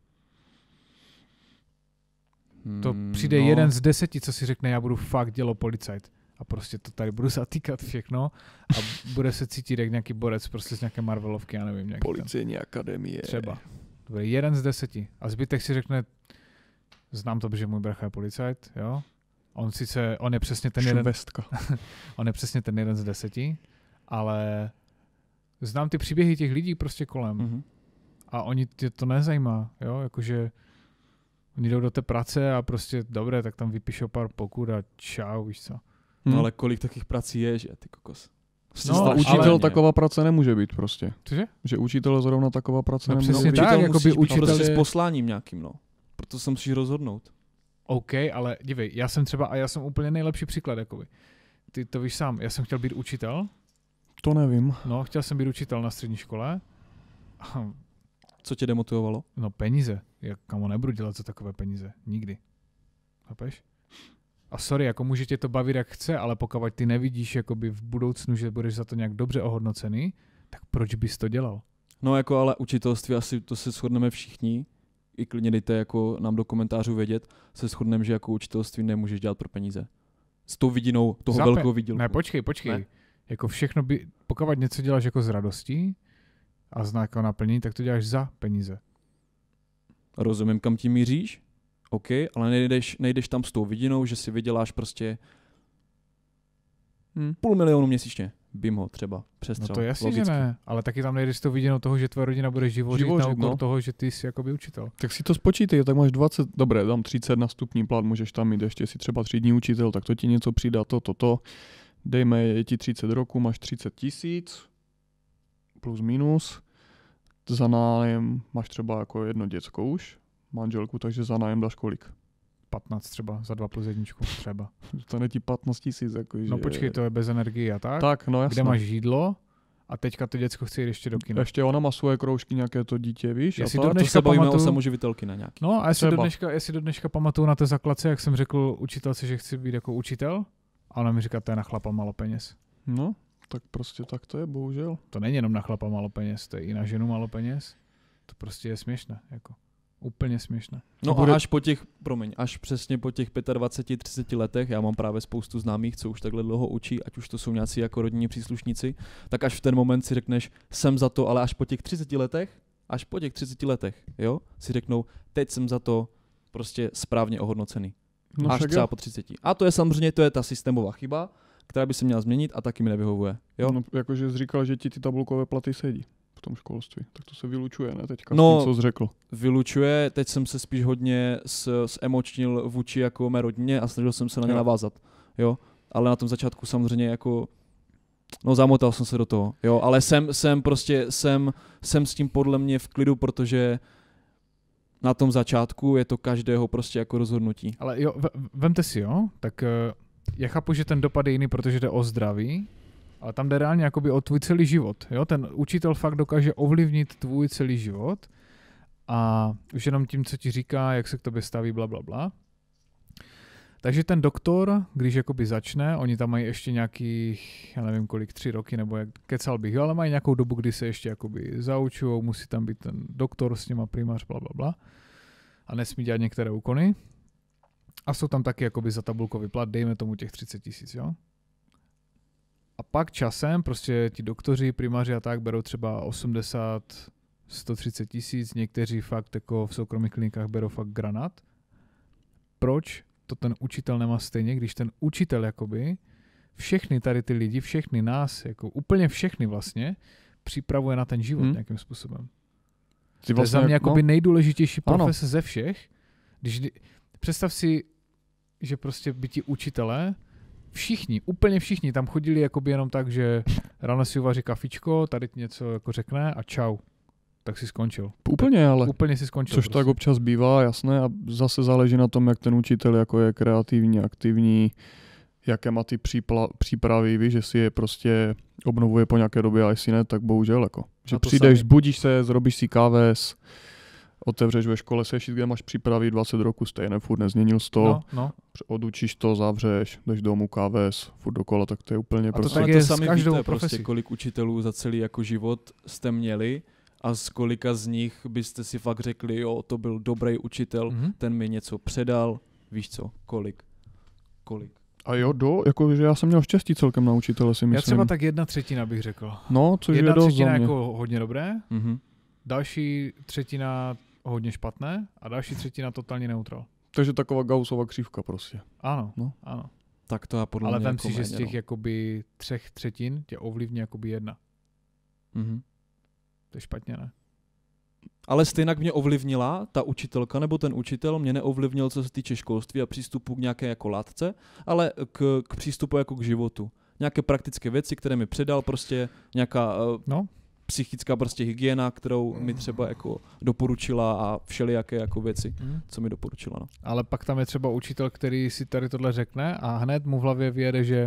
To hmm, přijde no. jeden z deseti, co si řekne, já budu fakt dělo policajt. A prostě to tady budu zatýkat všechno a bude se cítit jak nějaký borec prostě z nějaké Marvelovky, já nevím. Nějaký Policejní ten. akademie. Třeba. To bude jeden z deseti. A zbytek si řekne, znám to, že můj bracha je policajt, jo, On sice, on je přesně ten Šubestka. jeden... on je přesně ten jeden z deseti, ale znám ty příběhy těch lidí prostě kolem. Mm-hmm. A oni tě to nezajímá, jo, jakože oni jdou do té práce a prostě, dobré, tak tam vypíšou pár pokud a čau, víš co. Hmm. No hm. ale kolik takých prací je, že ty kokos. No, no, učitel ale... taková práce nemůže být prostě. Cože? Že učitel zrovna taková práce no, nemůže přesně být. Tak, jako by učitel Prostě s posláním nějakým, no. Proto jsem musíš rozhodnout. OK, ale dívej, já jsem třeba, a já jsem úplně nejlepší příklad, jakoby. Ty to víš sám, já jsem chtěl být učitel. To nevím. No, chtěl jsem být učitel na střední škole. Co tě demotivovalo? No peníze. Já kamo nebudu dělat za takové peníze. Nikdy. Chápeš? A sorry, jako může tě to bavit jak chce, ale pokud ty nevidíš jakoby v budoucnu, že budeš za to nějak dobře ohodnocený, tak proč bys to dělal? No jako ale učitelství asi to se shodneme všichni, i klidně dejte jako nám do komentářů vědět, se shodneme, že jako učitelství nemůžeš dělat pro peníze. S tou vidinou toho Zape- velkého výdělku. Ne, počkej, počkej. Ne? Jako všechno by, pokud něco děláš jako z radostí a z nějakého naplnění, tak to děláš za peníze. Rozumím, kam tím míříš? OK, ale nejdeš, nejdeš tam s tou vidinou, že si vyděláš prostě hmm. půl milionu měsíčně bym ho třeba přestřel. No to jasně, logicky. že ne, ale taky tam nejde to viděno toho, že tvoje rodina bude živořit, živořit na úkor no. toho, že ty jsi jakoby učitel. Tak si to spočítej, tak máš 20, dobré, tam 30 na stupní plat, můžeš tam mít ještě si třeba třídní učitel, tak to ti něco přidá, to, to, to. Dejme, je ti 30 roku, máš 30 tisíc, plus minus, za nájem máš třeba jako jedno děcko už, manželku, takže za nájem dáš kolik? 15 třeba za 2 plus 1 třeba. to ti 15 tisíc. Jako, no že... No počkej, to je bez energie a tak? Tak, no jasně. Kde máš jídlo? A teďka to děcko chce jít ještě do kina. Ještě ona má svoje kroužky, nějaké to dítě, víš? Jestli a to, do dneška to se pamatuju... bojíme o samoživitelky na nějaký. No a jestli do, dneška, jestli do dneška pamatuju na té zaklace, jak jsem řekl učitelce, že chci být jako učitel, a ona mi říká, to je na chlapa málo peněz. No, tak prostě tak to je, bohužel. To není jenom na chlapa málo peněz, to je i na ženu málo peněz. To prostě je směšné. Jako. Úplně směšné. No bude... a až po těch, promiň, až přesně po těch 25-30 letech, já mám právě spoustu známých, co už takhle dlouho učí, ať už to jsou nějací jako rodinní příslušníci, tak až v ten moment si řekneš, jsem za to, ale až po těch 30 letech, až po těch 30 letech, jo, si řeknou, teď jsem za to prostě správně ohodnocený. No až třeba je. po 30. A to je samozřejmě, to je ta systémová chyba, která by se měla změnit a taky mi nevyhovuje. Jo? No, jakože jsi říkal, že ti ty tabulkové platy sedí tom školství. Tak to se vylučuje, ne teďka, no, tím, co jsi řekl. vylučuje, teď jsem se spíš hodně s, s emočnil vůči jako mé rodině a snažil jsem se na ně jo. navázat, jo. Ale na tom začátku samozřejmě jako No zamotal jsem se do toho, jo, ale jsem, jsem prostě, jsem, jsem s tím podle mě v klidu, protože na tom začátku je to každého prostě jako rozhodnutí. Ale jo, vemte si, jo, tak eh, já chápu, že ten dopad je jiný, protože jde o zdraví, ale tam jde reálně jakoby o tvůj celý život. Jo? Ten učitel fakt dokáže ovlivnit tvůj celý život a už jenom tím, co ti říká, jak se k tobě staví, bla, bla, bla. Takže ten doktor, když jakoby začne, oni tam mají ještě nějakých, já nevím kolik, tři roky, nebo jak kecal bych, ale mají nějakou dobu, kdy se ještě jakoby zaučují, musí tam být ten doktor s nima, primář, bla, bla, bla. A nesmí dělat některé úkony. A jsou tam taky jakoby za tabulkový plat, dejme tomu těch 30 tisíc, jo. A pak časem prostě ti doktoři, primaři a tak berou třeba 80, 130 tisíc, někteří fakt jako v soukromých klinikách berou fakt granat. Proč to ten učitel nemá stejně, když ten učitel jakoby všechny tady ty lidi, všechny nás, jako úplně všechny vlastně, připravuje na ten život hmm. nějakým způsobem. Ty vlastně to je za vlastně mě jakoby no? nejdůležitější profese ano. ze všech. Když, představ si, že prostě by ti učitelé všichni, úplně všichni tam chodili jakoby jenom tak, že ráno si uvaří kafičko, tady ti něco jako řekne a čau. Tak si skončil. Úplně, tak, ale. Úplně si skončil. Což prostě. tak občas bývá, jasné, a zase záleží na tom, jak ten učitel jako je kreativní, aktivní, jaké má ty přípla, přípravy, víš, že si je prostě obnovuje po nějaké době a jestli ne, tak bohužel jako. Že přijdeš, sami. zbudíš se, zrobíš si káves, otevřeš ve škole sešit, kde máš přípravy 20 roku, stejné, furt nezměnil to, no, no. odučíš to, zavřeš, jdeš domů, KVS, furt dokola, tak to je úplně a to prostě. Tak je to sami víte, prostě, kolik učitelů za celý jako život jste měli a z kolika z nich byste si fakt řekli, jo, to byl dobrý učitel, mm-hmm. ten mi něco předal, víš co, kolik, kolik. A jo, do, jako, že já jsem měl štěstí celkem na učitele, si myslím. Já třeba tak jedna třetina bych řekl. No, což jedna je dost Jedna třetina jako hodně dobré, mm-hmm. další třetina hodně špatné a další třetina totálně neutral. Takže taková Gaussova křivka prostě. Ano, no. ano. Tak to já podle Ale mě vem jako si, méně, že z těch no. jakoby třech třetin tě ovlivní jakoby jedna. Mm-hmm. To je špatně, ne? Ale stejně mě ovlivnila ta učitelka nebo ten učitel, mě neovlivnil, co se týče školství a přístupu k nějaké jako látce, ale k, k přístupu jako k životu. Nějaké praktické věci, které mi předal, prostě nějaká eh, no psychická prostě hygiena, kterou mi mm. třeba jako doporučila a všelijaké jako věci, mm. co mi doporučila. No. Ale pak tam je třeba učitel, který si tady tohle řekne a hned mu v hlavě vyjede, že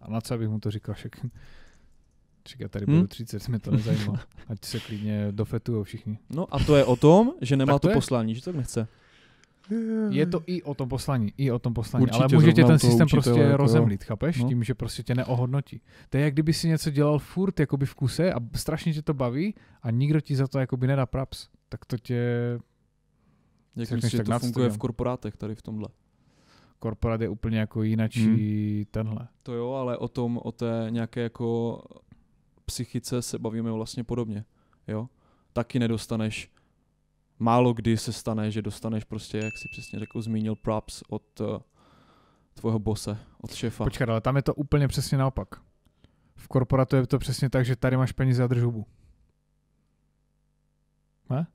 a na co bych mu to říkal, však Říká, tady hmm? budu 30, mě to nezajímá. Ať se klidně dofetujou všichni. No a to je o tom, že nemá to, to poslání, že to nechce. Je to i o tom poslání, i o tom poslání. určitě, ale můžete ten systém prostě jako rozemlít, chápeš? No. Tím, že prostě tě neohodnotí. To je, jak kdyby si něco dělal furt jakoby v kuse a strašně tě to baví a nikdo ti za to jakoby nedá praps. Tak to tě... Jak myslíš, že to nadstřím. funguje v korporátech tady v tomhle? Korporát je úplně jako jinačí hmm. tenhle. To jo, ale o tom, o té nějaké jako psychice se bavíme vlastně podobně, jo? Taky nedostaneš málo kdy se stane, že dostaneš prostě, jak si přesně řekl, zmínil props od uh, tvého bose, od šefa. Počkej, ale tam je to úplně přesně naopak. V korporatu je to přesně tak, že tady máš peníze a drž hubu. Ne?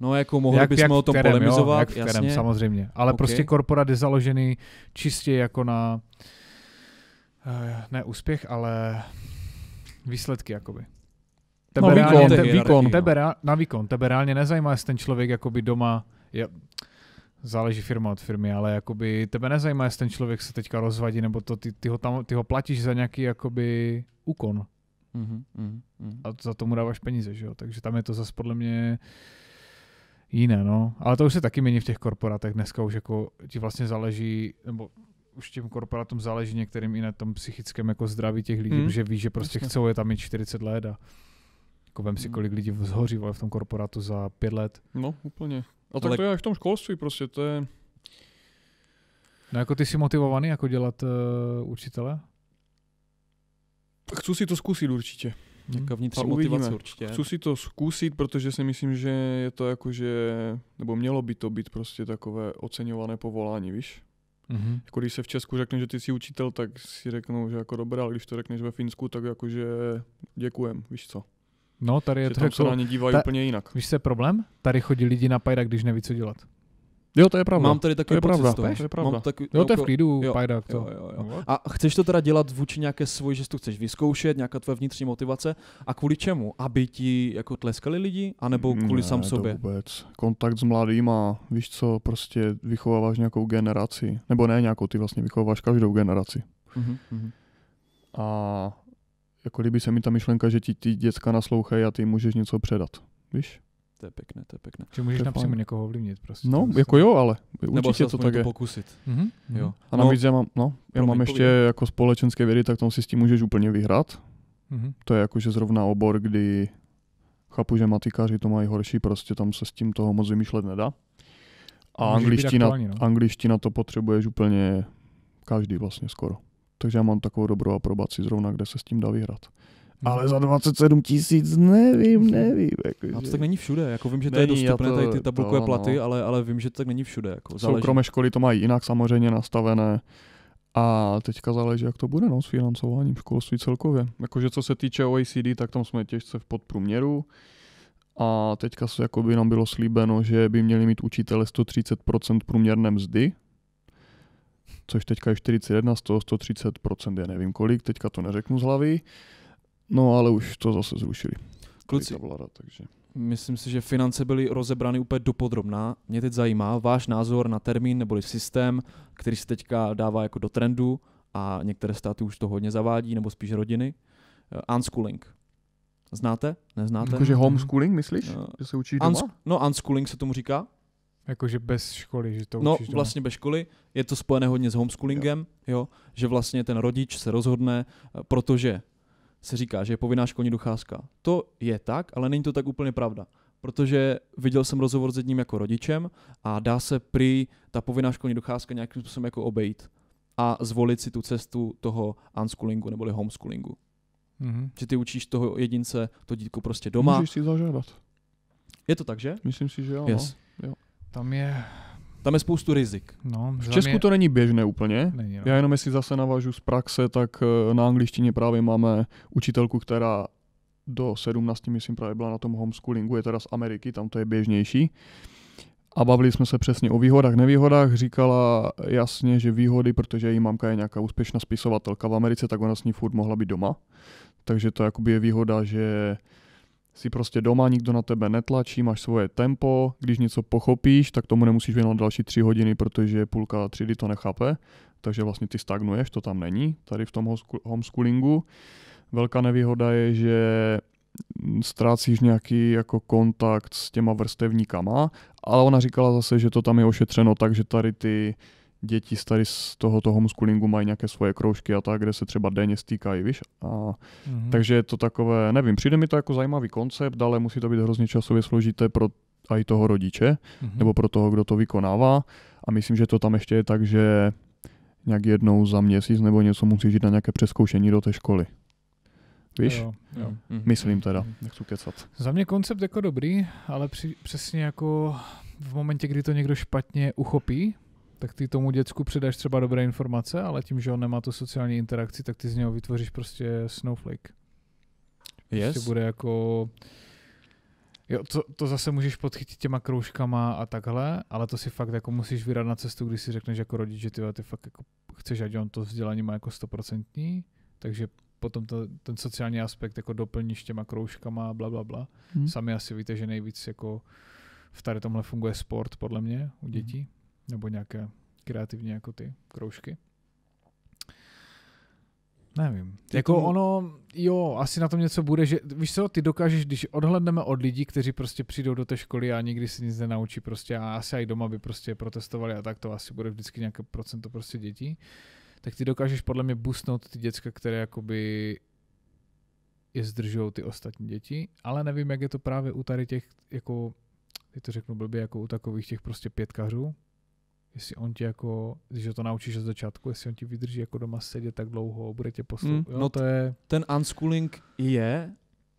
No jako mohli jak, bychom jak o tom kterém, polemizovat, jo, jak v kterém, samozřejmě. Ale okay. prostě korporát je založený čistě jako na eh, ne úspěch, ale výsledky jakoby. Tebe, no, reálně, výkon, te, výkon, tebe, rea, na výkon, tebe reálně nezajímá, jestli ten člověk jakoby doma je, záleží firma od firmy, ale jakoby tebe nezajímá, jestli ten člověk se teďka rozvadí, nebo to ty, ty, ho, tam, ty ho platíš za nějaký jakoby úkon. Mm-hmm, mm-hmm. A za tomu dáváš peníze, že jo? Takže tam je to zase podle mě jiné, no. Ale to už se taky mění v těch korporátech. Dneska už jako ti vlastně záleží, nebo už těm korporátům záleží některým i na tom psychickém jako zdraví těch lidí, mm. že ví, že prostě chcou je tam mít 40 let a jako vem si, mhm. kolik lidí vzhoří v tom korporátu za pět let. No, úplně. A tak Ale... to je v tom školství prostě, to je... No jako ty jsi motivovaný jako dělat uh, učitele? Chci si to zkusit určitě. Nějaká mhm. vnitřní motivace určitě. Chci si to zkusit, protože si myslím, že je to jakože, nebo mělo by to být prostě takové oceňované povolání, víš? Mm-hmm. Jako když se v Česku řekne, že ty jsi učitel, tak si řeknou, že jako dobré, ale když to řekneš ve Finsku, tak jakože děkujem, víš co? No, tady je že to tam jako, se na ně dívají ta, úplně jinak. Víš, se problém? Tady chodí lidi na pajda, když neví, co dělat. Jo, to je pravda. Mám tady takový to je pravda. To je pravda. Mám takový, jo, to je jako- v klidu, jo, pajdák to. Jo, jo, jo. No, a chceš to teda dělat vůči nějaké svoji, že to chceš vyzkoušet, nějaká tvoje vnitřní motivace a kvůli čemu? Aby ti jako tleskali lidi, anebo kvůli ne, sám sobě? vůbec. Kontakt s mladýma, víš co, prostě vychováváš nějakou generaci, nebo ne nějakou, ty vlastně vychováváš každou generaci. Mm-hmm. A jako líbí se mi ta myšlenka, že ti ty děcka naslouchají a ty můžeš něco předat. Víš? To je pěkné, to je pěkné. Čiže můžeš napřímo někoho ovlivnit prostě. No, prostě. jako jo, ale určitě Nebo se to tak je. pokusit. Mm-hmm. Jo. Mhm. A navíc no, já mám, no, já mám ještě povědět. jako společenské vědy, tak tam si s tím můžeš úplně vyhrát. Mm-hmm. To je jakože zrovna obor, kdy chápu, že matikáři to mají horší, prostě tam se s tím toho moc vymýšlet nedá. A angliština, no. angliština to potřebuješ úplně každý vlastně skoro. Takže já mám takovou dobrou aprobaci zrovna, kde se s tím dá vyhrát. Mhm. Ale za 27 tisíc nevím, nevím. Jako, a to tak není všude, jako vím, že to není, je dostupné, to, tady ty tabulkové to, platy, no. ale, ale vím, že to tak není všude. Jako, záleží. Soukromé školy to mají jinak samozřejmě nastavené. A teďka záleží, jak to bude no, s financováním školství celkově. Jakože co se týče OECD, tak tam jsme těžce v podprůměru. A teďka se jako by nám bylo slíbeno, že by měli mít učitele 130% průměrné mzdy, což teďka je 41, z toho 130%, já nevím kolik, teďka to neřeknu z hlavy, no ale už to zase zrušili. Kluci, vláda, takže. myslím si, že finance byly rozebrany úplně dopodrobná. Mě teď zajímá váš názor na termín neboli systém, který se teďka dává jako do trendu a některé státy už to hodně zavádí, nebo spíš rodiny. Eh, unschooling. Znáte? Neznáte? Jakože homeschooling, myslíš? Uh, že se učí doma? no, unschooling se tomu říká. Jakože bez školy, že to No, doma. vlastně bez školy. Je to spojené hodně s homeschoolingem, jo. jo, že vlastně ten rodič se rozhodne, eh, protože se říká, že je povinná školní docházka. To je tak, ale není to tak úplně pravda. Protože viděl jsem rozhovor s jedním jako rodičem a dá se prý ta povinná školní docházka nějakým způsobem jako obejít a zvolit si tu cestu toho unschoolingu neboli homeschoolingu. Mm-hmm. Že ty učíš toho jedince, to dítko prostě doma. Můžeš si zažádat. Je to tak, že? Myslím si, že jo. No. Yes. No. Tam je... Tam je spoustu rizik. No, v Česku je... to není běžné úplně. Není, no. Já jenom jestli zase navážu z praxe, tak eh, na angličtině právě máme učitelku, která do 17, myslím, právě byla na tom homeschoolingu, je teda z Ameriky, tam to je běžnější. A bavili jsme se přesně o výhodách, nevýhodách. Říkala jasně, že výhody, protože její mamka je nějaká úspěšná spisovatelka v Americe, tak ona s ní furt mohla být doma. Takže to jakoby je výhoda, že si prostě doma, nikdo na tebe netlačí, máš svoje tempo, když něco pochopíš, tak tomu nemusíš věnovat další tři hodiny, protože půlka třídy to nechápe, takže vlastně ty stagnuješ, to tam není, tady v tom homeschoolingu. Velká nevýhoda je, že ztrácíš nějaký jako kontakt s těma vrstevníkama, ale ona říkala zase, že to tam je ošetřeno takže tady ty děti z tady z tohoto homeschoolingu mají nějaké svoje kroužky a tak, kde se třeba denně stýkají, víš. A, mm-hmm. Takže je to takové, nevím, přijde mi to jako zajímavý koncept, ale musí to být hrozně časově složité pro i toho rodiče, mm-hmm. nebo pro toho, kdo to vykonává. A myslím, že to tam ještě je tak, že nějak jednou za měsíc nebo něco musí jít na nějaké přeskoušení do té školy. Víš? Jo, jo. Mhm, mhm, myslím mhm, teda, nechci kecat. Za mě koncept jako dobrý, ale při, přesně jako v momentě, kdy to někdo špatně uchopí, tak ty tomu děcku předáš třeba dobré informace, ale tím, že on nemá tu sociální interakci, tak ty z něho vytvoříš prostě snowflake. Prostě yes. Prostě bude jako... Jo, to, to zase můžeš podchytit těma kroužkama a takhle, ale to si fakt jako musíš vyrat na cestu, když si řekneš jako rodič, že ty, ty fakt jako chceš, ať on to vzdělání má jako stoprocentní, takže potom to, ten sociální aspekt jako doplníš těma kroužkama a bla, bla, bla. Hmm. Sami asi víte, že nejvíc jako v tady tomhle funguje sport, podle mě, u dětí. Hmm nebo nějaké kreativní jako ty kroužky. Nevím. Ty jako tomu... ono, jo, asi na tom něco bude, že víš co, ty dokážeš, když odhledneme od lidí, kteří prostě přijdou do té školy a nikdy si nic nenaučí prostě a asi i doma by prostě protestovali a tak to asi bude vždycky nějaké procento prostě dětí, tak ty dokážeš podle mě busnout ty děcka, které jakoby je zdržují ty ostatní děti, ale nevím, jak je to právě u tady těch, jako, teď to řeknu blbě, jako u takových těch prostě pětkařů, jestli on ti jako, když ho to naučíš od začátku, jestli on ti vydrží jako doma sedět tak dlouho, bude tě poslouchat. Mm, no to je... Ten unschooling je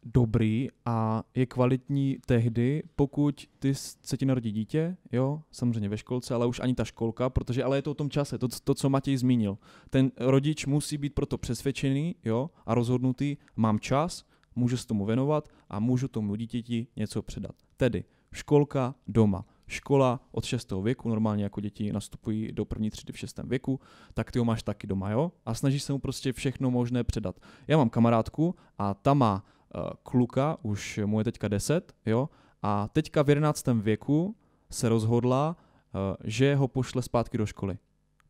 dobrý a je kvalitní tehdy, pokud ty se ti narodí dítě, jo, samozřejmě ve školce, ale už ani ta školka, protože ale je to o tom čase, to, to co Matěj zmínil. Ten rodič musí být proto přesvědčený, jo, a rozhodnutý, mám čas, můžu se tomu věnovat a můžu tomu dítěti něco předat. Tedy školka, doma škola od 6. věku, normálně jako děti nastupují do první třídy v 6. věku, tak ty ho máš taky doma, jo? A snažíš se mu prostě všechno možné předat. Já mám kamarádku a ta má uh, kluka, už mu je teďka 10, jo? A teďka v 11. věku se rozhodla, uh, že ho pošle zpátky do školy.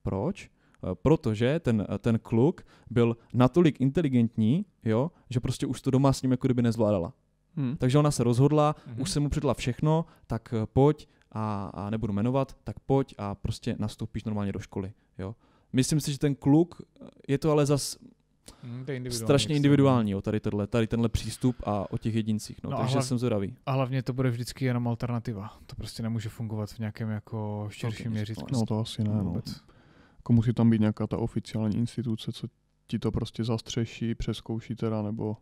Proč? Eh, protože ten, ten kluk byl natolik inteligentní, jo, že prostě už to doma s ním jako kdyby nezvládala. Hmm. Takže ona se rozhodla, hmm. už se mu předla všechno, tak pojď, a, a nebudu jmenovat, tak pojď a prostě nastoupíš normálně do školy. Jo? Myslím si, že ten kluk, je to ale zas Hmm, to individuální, strašně no. individuální, jo, tady, tohle, tady tenhle přístup a o těch jedincích, no, no takže hlavně, jsem zvědavý. A hlavně to bude vždycky jenom alternativa. To prostě nemůže fungovat v nějakém jako širším no, měřitku. No to asi ne, no. Jako musí tam být nějaká ta oficiální instituce, co ti to prostě zastřeší, přeskouší teda, nebo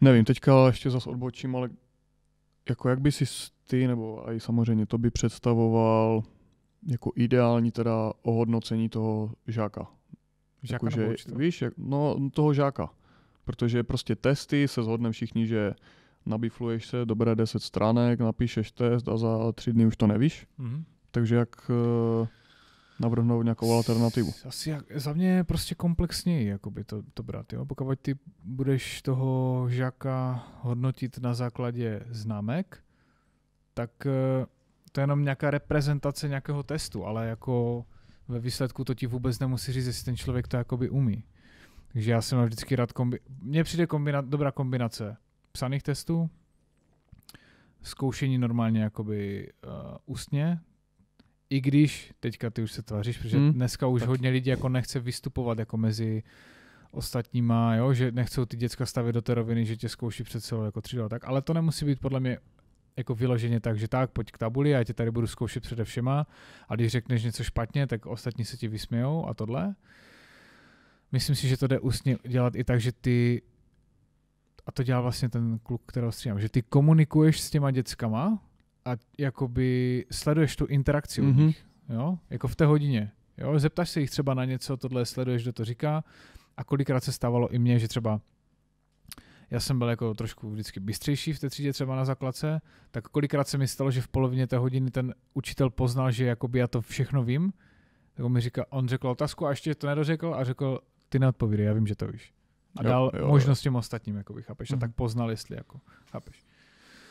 nevím, teďka ještě zas odbočím, ale jako jak by si ty, nebo i samozřejmě to by představoval jako ideální teda ohodnocení toho žáka. Žáka jako, že, Víš, jak, no toho žáka. Protože prostě testy se zhodneme všichni, že nabifluješ se, dobré 10 stránek, napíšeš test a za tři dny už to nevíš. Mm-hmm. Takže jak... Eh, navrhnout nějakou alternativu? Asi jak, za mě prostě komplexněji jakoby to, to brát. Jo? Pokud ty budeš toho žáka hodnotit na základě známek, tak eh, to je jenom nějaká reprezentace nějakého testu, ale jako ve výsledku to ti vůbec nemusí říct, jestli ten člověk to jakoby umí. Takže já jsem vždycky rád kombi... Mně přijde kombina... dobrá kombinace psaných testů, zkoušení normálně jakoby uh, ústně, i když, teďka ty už se tváříš, protože hmm. dneska už tak. hodně lidí jako nechce vystupovat jako mezi ostatníma, jo, že nechcou ty děcka stavit do té roviny, že tě zkouší před celou jako třídou tak, ale to nemusí být podle mě jako vyloženě tak, že tak, pojď k tabuli, já tě tady budu zkoušet přede všema a když řekneš něco špatně, tak ostatní se ti vysmějou a tohle. Myslím si, že to jde ústně dělat i tak, že ty a to dělá vlastně ten kluk, kterého střídám, že ty komunikuješ s těma dětskama, a jakoby sleduješ tu interakci mm-hmm. nich, jo? Jako v té hodině, jo? Zeptáš se jich třeba na něco, tohle sleduješ, kdo to říká a kolikrát se stávalo i mně, že třeba já jsem byl jako trošku vždycky bystřejší v té třídě třeba na základce, tak kolikrát se mi stalo, že v polovině té hodiny ten učitel poznal, že jakoby já to všechno vím, tak on mi říkal, on řekl otázku a ještě to nedořekl a řekl, ty neodpovídej, já vím, že to víš. A jo, dal jo, jo, možnost těm ostatním, jakoby, chápeš? Mm. A mhm. tak poznal, jestli jako, chápeš.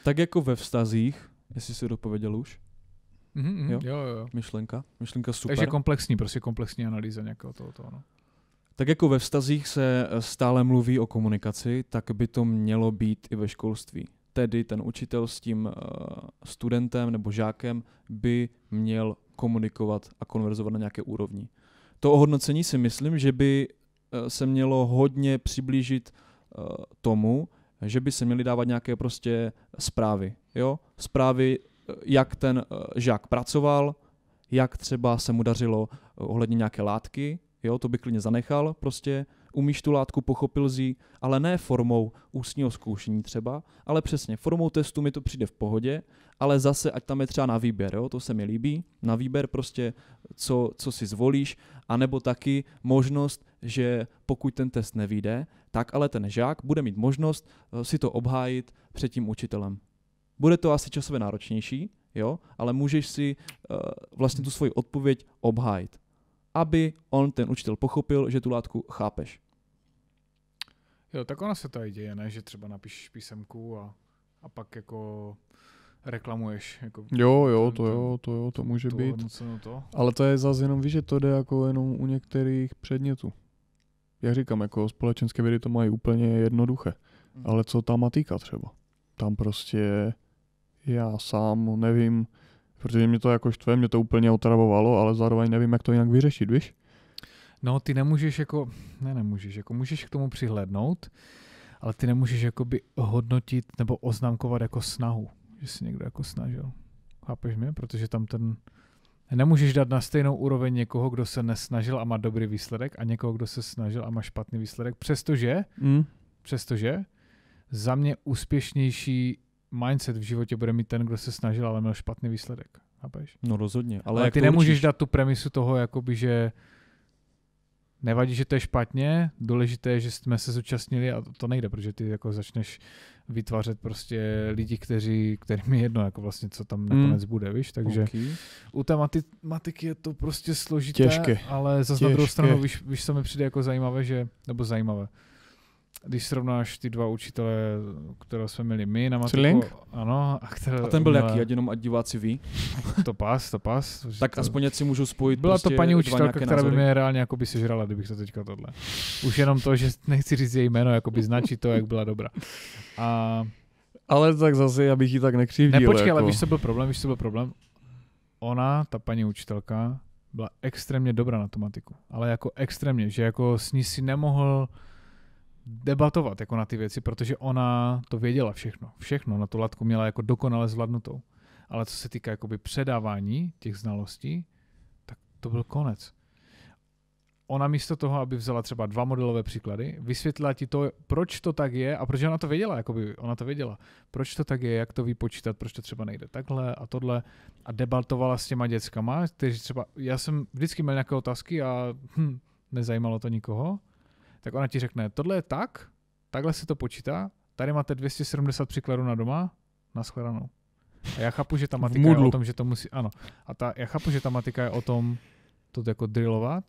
Tak jako ve vztazích, Jestli jsi dopověděl už? Mm-hmm, jo? jo, jo. Myšlenka, myšlenka super. Takže komplexní, prostě komplexní analýza nějakého toho No. Tak jako ve vztazích se eh, stále mluví o komunikaci, tak by to mělo být i ve školství. Tedy ten učitel s tím eh, studentem nebo žákem by měl komunikovat a konverzovat na nějaké úrovni. To ohodnocení si myslím, že by eh, se mělo hodně přiblížit tomu, že by se měly dávat nějaké prostě zprávy. Jo? Zprávy, eh, jak ten eh, žák pracoval, jak třeba se mu dařilo eh, ohledně nějaké látky, jo, to by klidně zanechal prostě, umíš tu látku, pochopil z ale ne formou ústního zkoušení třeba, ale přesně formou testu mi to přijde v pohodě, ale zase, ať tam je třeba na výběr, jo, to se mi líbí, na výběr prostě, co, co si zvolíš, anebo taky možnost, že pokud ten test nevíde, tak ale ten žák bude mít možnost eh, si to obhájit před tím učitelem. Bude to asi časově náročnější, jo, ale můžeš si uh, vlastně tu svoji odpověď obhájit aby on, ten učitel, pochopil, že tu látku chápeš. Jo, tak ona se i děje, ne? Že třeba napíšeš písemku a, a pak jako reklamuješ. Jako jo, jo, to jo, to jo, to může být. To. Ale to je zase jenom, víš, že to jde jako jenom u některých předmětů. Jak říkám, jako společenské vědy to mají úplně jednoduché. Hmm. Ale co ta matika třeba? Tam prostě já sám nevím, protože mě to jako štve, mě to úplně otravovalo, ale zároveň nevím, jak to jinak vyřešit, víš? No, ty nemůžeš jako, ne nemůžeš, jako můžeš k tomu přihlédnout, ale ty nemůžeš jakoby hodnotit nebo oznamkovat jako snahu, že si někdo jako snažil. Chápeš mě? Protože tam ten, nemůžeš dát na stejnou úroveň někoho, kdo se nesnažil a má dobrý výsledek a někoho, kdo se snažil a má špatný výsledek, přestože, mm. přestože za mě úspěšnější mindset v životě bude mít ten, kdo se snažil, ale měl špatný výsledek. Chápeš? No rozhodně. Ale, ale jak ty nemůžeš určíš? dát tu premisu toho, jakoby, že nevadí, že to je špatně, důležité je, že jsme se zúčastnili a to, nejde, protože ty jako začneš vytvářet prostě lidi, kteří, kterým je jedno, jako vlastně, co tam mm. nakonec bude, víš, takže okay. u té matematiky je to prostě složité, Těžké. ale zase na druhou stranu, víš, víš, co mi přijde jako zajímavé, že, nebo zajímavé, když srovnáš ty dva učitele, které jsme měli my na matiku, Link? ano, a, které a ten byl jaký, ať jenom ať diváci ví. to pas, to pas. tak to... aspoň si můžu spojit. Byla prostě to paní učitelka, která názory. by mě reálně jako by sežrala, kdybych to teďka tohle. Už jenom to, že nechci říct její jméno, jako by značí to, jak byla dobrá. A... Ale tak zase, abych ji tak nekřivdil. Ne, počkej, jako... ale víš, co byl problém, víš, co byl problém? Ona, ta paní učitelka, byla extrémně dobrá na tomatiku. Ale jako extrémně, že jako s ní si nemohl debatovat jako na ty věci, protože ona to věděla všechno. Všechno na tu latku měla jako dokonale zvládnutou. Ale co se týká jakoby předávání těch znalostí, tak to byl konec. Ona místo toho, aby vzala třeba dva modelové příklady, vysvětlila ti to, proč to tak je a proč ona to věděla, jakoby ona to věděla, proč to tak je, jak to vypočítat, proč to třeba nejde takhle a tohle a debatovala s těma dětskama, kteří třeba, já jsem vždycky měl nějaké otázky a hm, nezajímalo to nikoho, tak ona ti řekne, tohle je tak, takhle se to počítá, tady máte 270 příkladů na doma, nashledanou. A já chápu, že ta matika je o tom, že to musí, ano. A ta, já chápu, že ta matika je o tom to jako drillovat,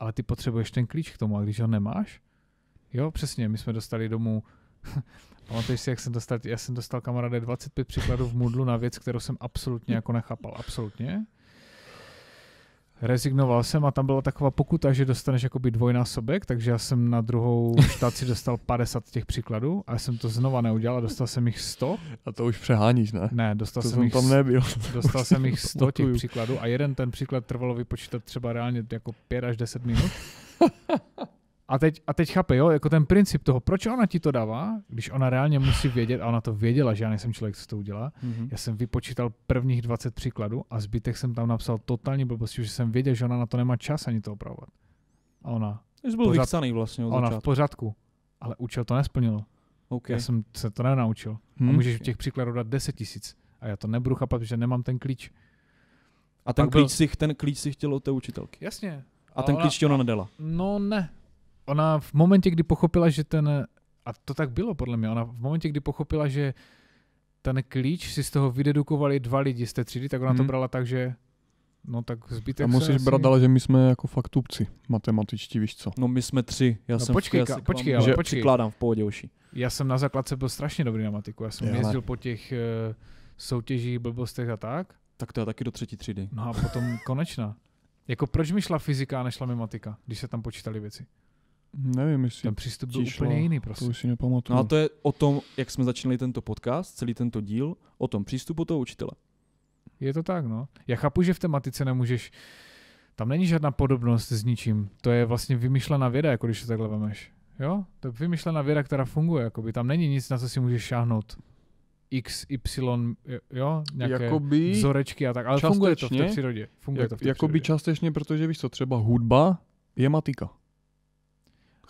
ale ty potřebuješ ten klíč k tomu a když ho nemáš, jo, přesně, my jsme dostali domů Pamatuješ si, jak jsem dostal, já jsem dostal kamaráde 25 příkladů v Moodlu na věc, kterou jsem absolutně jako nechápal, absolutně rezignoval jsem a tam byla taková pokuta, že dostaneš jakoby dvojnásobek, takže já jsem na druhou štaci dostal 50 těch příkladů a já jsem to znova neudělal a dostal jsem jich 100. A to už přeháníš, ne? Ne, dostal to jsem, jsem jich, tam nebyl. Dostal jsem jich 100 těch příkladů a jeden ten příklad trvalo vypočítat třeba reálně jako 5 až 10 minut. A teď, a teď chápe, jo, jako ten princip toho, proč ona ti to dává, když ona reálně musí vědět, a ona to věděla, že já nejsem člověk, co to udělá. Mm-hmm. Já jsem vypočítal prvních 20 příkladů a zbytek jsem tam napsal totální blbost, že jsem věděl, že ona na to nemá čas ani to opravovat. A ona. Jsi byl pořad... vychcaný vlastně od Ona začátku. v pořádku, ale účel to nesplnilo. Okay. Já jsem se to nenaučil. Hmm. A mhm. můžeš v těch příkladů dát 10 tisíc. A já to nebudu chápat, že nemám ten klíč. A ten, klíč, byl... si, ten klíč si chtěl od té učitelky. Jasně. A, a ten ona, klíč ti ona nedala. No ne, ona v momentě, kdy pochopila, že ten, a to tak bylo podle mě, ona v momentě, kdy pochopila, že ten klíč si z toho vydedukovali dva lidi z té třídy, tak ona hmm. to mhm. brala tak, že No tak zbytek A musíš asi... brát ale, že my jsme jako fakt tupci matematičtí, víš co? No my jsme tři, já no, jsem počkej, ka, počkej, ale že počkej. přikládám v pohodě uši. Já jsem na základce byl strašně dobrý na matiku, já jsem Jale. jezdil po těch uh, soutěžích, blbostech a tak. Tak to je taky do třetí třídy. No a potom konečná. Jako proč mi šla fyzika a nešla mi matika, když se tam počítali věci? Nevím, jestli ten přístup byl úplně jiný. Prostě. To už si nepamatuju. No a to je o tom, jak jsme začínali tento podcast, celý tento díl, o tom přístupu toho učitele. Je to tak, no. Já chápu, že v tematice nemůžeš, tam není žádná podobnost s ničím. To je vlastně vymyšlená věda, jako když se takhle vemeš. Jo? To je vymyšlená věda, která funguje. Jakoby. Tam není nic, na co si můžeš šáhnout. X, Y, jo, nějaké jakoby vzorečky a tak, ale funguje to v té přírodě. Funguje jak, to v té jakoby přírodě. částečně, protože víš co, třeba hudba je matika.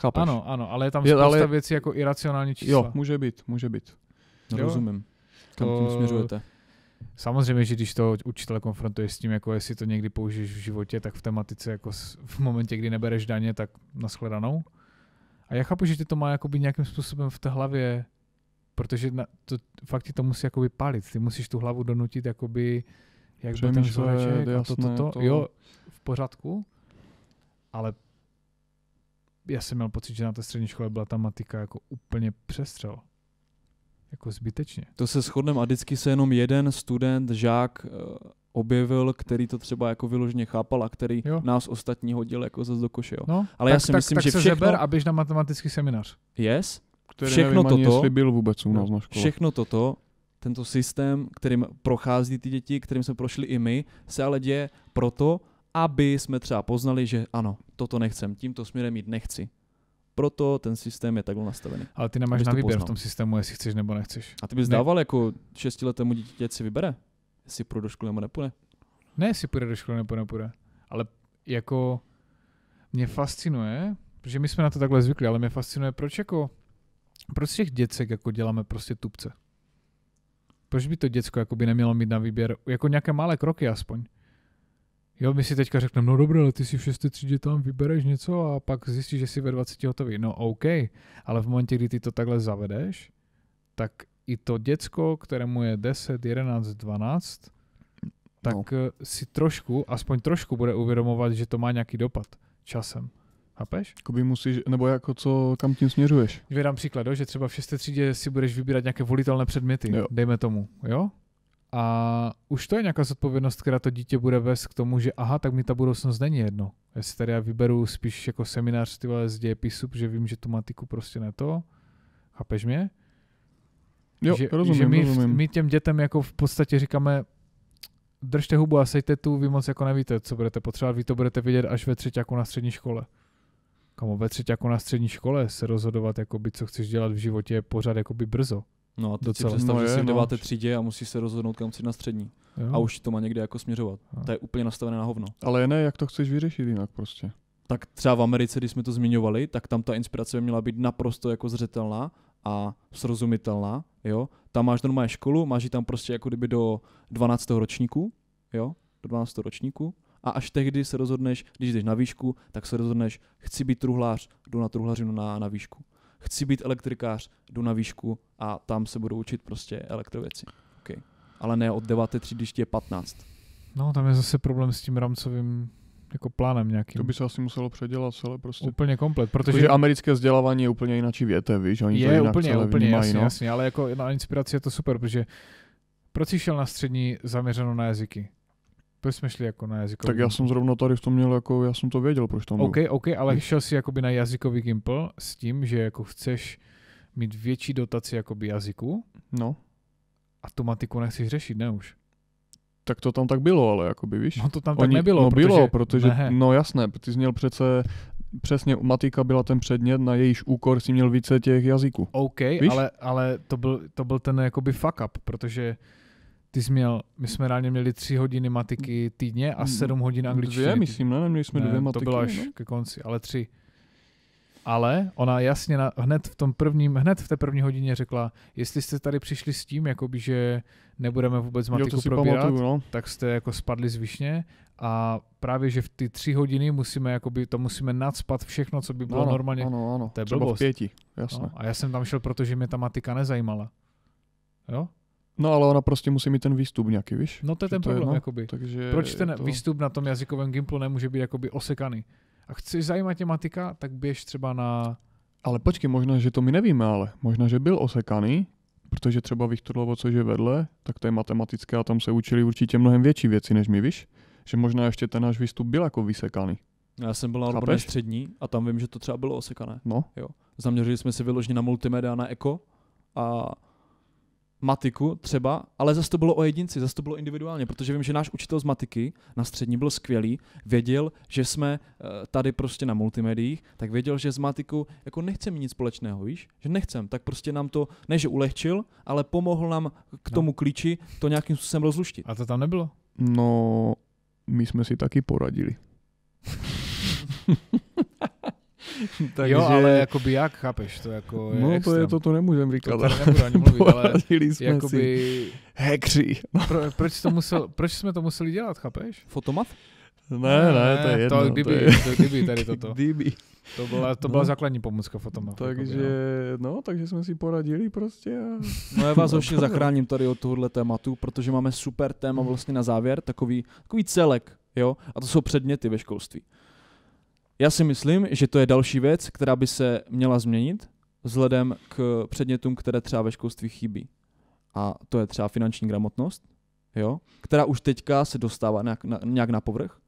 Chápeš? Ano, ano, ale je tam spousta ale... věcí jako iracionální čísla. Jo, může být, může být. Jo? Rozumím. Kam to... tím směřujete? Samozřejmě, že když to učitel konfrontuje s tím, jako jestli to někdy použiješ v životě, tak v tematice, jako v momentě, kdy nebereš daně, tak nashledanou. A já chápu, že ty to má jakoby nějakým způsobem v té hlavě, protože na, to, fakt ti to musí jakoby palit. Ty musíš tu hlavu donutit, jakoby, jak by. ten člověk a to, to, to, to, jo, v pořádku, ale já jsem měl pocit, že na té střední škole byla ta matika jako úplně přestřel. Jako zbytečně. To se shodneme a vždycky se jenom jeden student, žák eh, objevil, který to třeba jako vyloženě chápal a který jo. nás ostatní hodil jako zase do koše. Jo. No, Ale tak, já si tak, myslím, tak že se všechno... Žeber a běž na matematický seminář. Yes. Který všechno nevím, toto, ani byl vůbec u nás no, na škole. Všechno toto tento systém, kterým prochází ty děti, kterým jsme prošli i my, se ale děje proto, aby jsme třeba poznali, že ano, toto nechcem, tímto směrem jít nechci. Proto ten systém je takhle nastavený. Ale ty nemáš na výběr v tom systému, jestli chceš nebo nechceš. A ty bys ne. dával jako šestiletému dítě, si vybere, jestli půjde do školy nebo nepůjde. Ne, jestli půjde do školy nebo nepůjde. Ale jako mě fascinuje, protože my jsme na to takhle zvykli, ale mě fascinuje, proč jako, proč těch děcek jako děláme prostě tupce? Proč by to děcko jako by nemělo mít na výběr, jako nějaké malé kroky aspoň? Jo, my si teďka řekneme, no dobré, ale ty si v 6. třídě tam vybereš něco a pak zjistíš, že jsi ve 20 hotový. No OK, ale v momentě, kdy ty to takhle zavedeš, tak i to děcko, kterému je 10, 11, 12, tak no. Eh, si trošku, aspoň trošku bude uvědomovat, že to má nějaký dopad časem. Chápeš? Jakoby musíš, nebo jako co, kam tím směřuješ? Vědám příklad, že třeba v šesté třídě si budeš vybírat nějaké volitelné předměty, jo. dejme tomu, jo? A už to je nějaká zodpovědnost, která to dítě bude vést k tomu, že aha, tak mi ta budoucnost není jedno. Jestli tady já vyberu spíš jako seminář ty vole z dějepisu, protože vím, že tu matiku prostě ne to. Chápeš mě? Jo, že, rozumím, že my, rozumím. my těm dětem jako v podstatě říkáme, držte hubu a sejte tu, vy moc jako nevíte, co budete potřebovat, vy to budete vidět až ve třetí jako na střední škole. Kamo, ve třetí jako na střední škole se rozhodovat, jako by co chceš dělat v životě, je pořád by brzo. No a teď si představ, no že jsi v no. deváté no. třídě a musíš se rozhodnout, kam chci na střední. Jo. A už to má někde jako směřovat. Jo. To je úplně nastavené na hovno. Ale ne, jak to chceš vyřešit jinak prostě. Tak třeba v Americe, když jsme to zmiňovali, tak tam ta inspirace by měla být naprosto jako zřetelná a srozumitelná, jo. Tam máš normálně školu, máš ji tam prostě jako kdyby do 12. ročníku, jo, do 12. ročníku a až tehdy se rozhodneš, když jdeš na výšku, tak se rozhodneš, chci být truhlář, jdu na truhlařinu na, na výšku chci být elektrikář, jdu na výšku a tam se budu učit prostě elektrověci. Okay. Ale ne od 9. třídy, když je 15. No, tam je zase problém s tím rámcovým jako plánem nějakým. To by se asi muselo předělat celé prostě. Úplně komplet, protože... protože americké vzdělávání je úplně jináčí věte, víš? Oni je, to jinak úplně, úplně, vnímají, jasně, no? jasně, ale jako na inspiraci je to super, protože proč jsi šel na střední zaměřenou na jazyky? Proč jsme šli jako na jazykový? Tak já jsem zrovna tady v tom měl, jako já jsem to věděl, proč tam okay, byl. OK, ale šel jsi jakoby na jazykový gimpl s tím, že jako chceš mít větší dotaci jakoby jazyku. No. A tu matiku nechceš řešit, ne už? Tak to tam tak bylo, ale jakoby, víš? No to tam Oni, tak nebylo. No protože, bylo, protože, ne. no jasné, ty jsi měl přece přesně matika byla ten předmět, na jejíž úkor si měl více těch jazyků. OK, ale, ale to, byl, to byl ten jakoby fuck up, protože ty jsi měl, my jsme reálně měli tři hodiny matiky týdně a mm. sedm hodin angličtiny. Dvě, myslím, ne? Neměli jsme ne, dvě matiky. To bylo až ne? ke konci, ale tři. Ale ona jasně na, hned, v tom prvním, hned v té první hodině řekla, jestli jste tady přišli s tím, jakoby, že nebudeme vůbec matiku jo, probírat, pamatuju, no. tak jste jako spadli z višně a právě, že v ty tři hodiny musíme, jakoby, to musíme nadspat všechno, co by bylo ano, normálně. Ano, ano, to je třeba blbost. v pěti, jasně. No, a já jsem tam šel, protože mě ta matika nezajímala. Jo? No ale ona prostě musí mít ten výstup nějaký, víš? No to je že ten to problém, je, no, jakoby. Takže Proč ten to... výstup na tom jazykovém gimplu nemůže být jakoby osekaný? A chceš zajímat matematika, tak běž třeba na... Ale počkej, možná, že to my nevíme, ale možná, že byl osekaný, protože třeba Viktorlovo, což je vedle, tak to je matematické a tam se učili určitě mnohem větší věci, než my, víš? Že možná ještě ten náš výstup byl jako vysekaný. No, já jsem byl na odborné střední a tam vím, že to třeba bylo osekané. No. Jo. Zaměřili jsme se vyložně na multimédia, na eko a matiku třeba, ale zase to bylo o jedinci, zase to bylo individuálně, protože vím, že náš učitel z matiky na střední byl skvělý, věděl, že jsme eh, tady prostě na multimediích, tak věděl, že z matiku jako nechcem nic společného, víš, že nechcem, tak prostě nám to, ne že ulehčil, ale pomohl nám k no. tomu klíči to nějakým způsobem rozluštit. A to tam nebylo? No, my jsme si taky poradili. Takže... Jo, ale jakoby jak, chápeš, to jako je No extrém. to je to, to nemůžem říkat. To nebudu ani mluvit, ale jsme jakoby... Hekři. Pro, proč, to musel, proč jsme to museli dělat, chápeš? Fotomat? Ne, ne, ne, to je jedno. To kdyby, to, je... to kdyby tady toto. Kdyby. To byla, to byla no. základní pomůcka fotomat. Takže, no. no, takže jsme si poradili prostě. A... No já vás no, ještě zachráním tady od tohohle tématu, protože máme super téma hmm. vlastně na závěr, takový, takový celek, jo, a to jsou předměty ve školství. Já si myslím, že to je další věc, která by se měla změnit vzhledem k předmětům, které třeba ve školství chybí. A to je třeba finanční gramotnost, jo, která už teďka se dostává nějak na, nějak na povrch.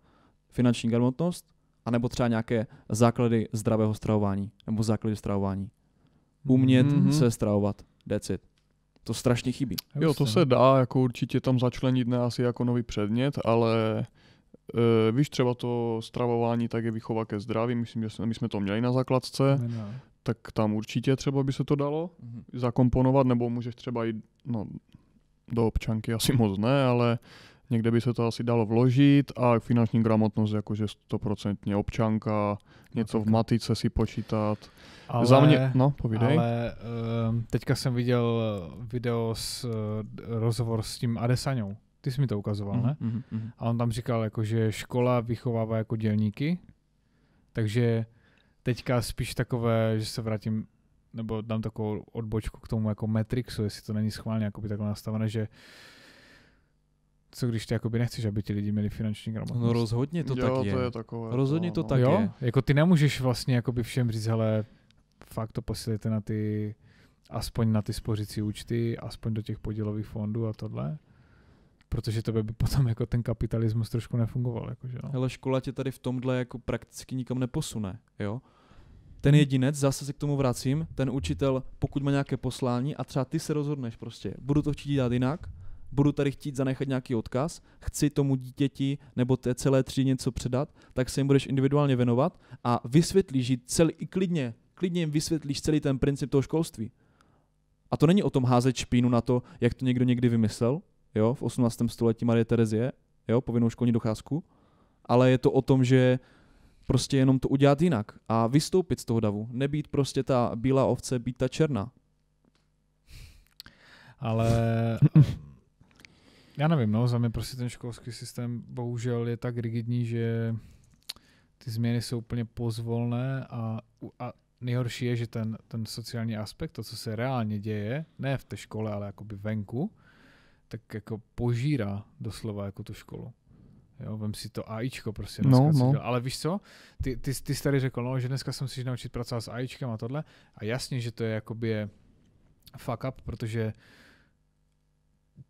Finanční gramotnost, anebo třeba nějaké základy zdravého stravování, nebo základy stravování. Umět mm-hmm. se stravovat, decit. To strašně chybí. Jo, to se dá, jako určitě tam začlenit ne asi jako nový předmět, ale Uh, víš, třeba to stravování, tak je výchova ke zdraví, myslím, že jsme, my jsme to měli na základce, ne, ne. No. tak tam určitě třeba by se to dalo mhm. zakomponovat, nebo můžeš třeba i no, do občanky asi moc ne, ale někde by se to asi dalo vložit a finanční gramotnost jakože stoprocentně občanka, něco v matice si počítat. Ale, Za mě, no, povídej. Ale eh, teďka jsem viděl video s eh, rozhovor s tím Adesanou. Ty jsi mi to ukazoval, mm ne? Mm-hmm. A on tam říkal, jako, že škola vychovává jako dělníky, takže teďka spíš takové, že se vrátím, nebo dám takovou odbočku k tomu jako Matrixu, jestli to není schválně jakoby takhle nastavené, že co když ty jakoby nechceš, aby ti lidi měli finanční gramotnost. No rozhodně to jo, tak to je. takové, rozhodně no, to, no. tak jo? je. Jako ty nemůžeš vlastně jakoby všem říct, hele, fakt to posílejte na ty, aspoň na ty spořící účty, aspoň do těch podílových fondů a tohle protože to by potom jako ten kapitalismus trošku nefungoval. Jakože, no. Hele, škola tě tady v tomhle jako prakticky nikam neposune, jo? Ten jedinec, zase se k tomu vracím, ten učitel, pokud má nějaké poslání a třeba ty se rozhodneš prostě, budu to chtít dělat jinak, budu tady chtít zanechat nějaký odkaz, chci tomu dítěti nebo té celé třídě něco předat, tak se jim budeš individuálně věnovat a vysvětlíš celý, i klidně, klidně jim vysvětlíš celý ten princip toho školství. A to není o tom házet špínu na to, jak to někdo někdy vymyslel, jo, v 18. století Marie Terezie, jo, povinnou školní docházku, ale je to o tom, že prostě jenom to udělat jinak a vystoupit z toho davu, nebýt prostě ta bílá ovce, být ta černá. Ale eh, já nevím, no, za mě prostě ten školský systém bohužel je tak rigidní, že ty změny jsou úplně pozvolné a, a nejhorší je, že ten, ten sociální aspekt, to, co se reálně děje, ne v té škole, ale jakoby venku, tak jako požírá doslova jako tu školu. Jo, vem si to AIčko prostě no, dneska. No, no. Ale víš co, ty, ty, ty jsi tady řekl, no, že dneska jsem si naučit pracovat s AIčkem a tohle. A jasně, že to je jakoby je fuck up, protože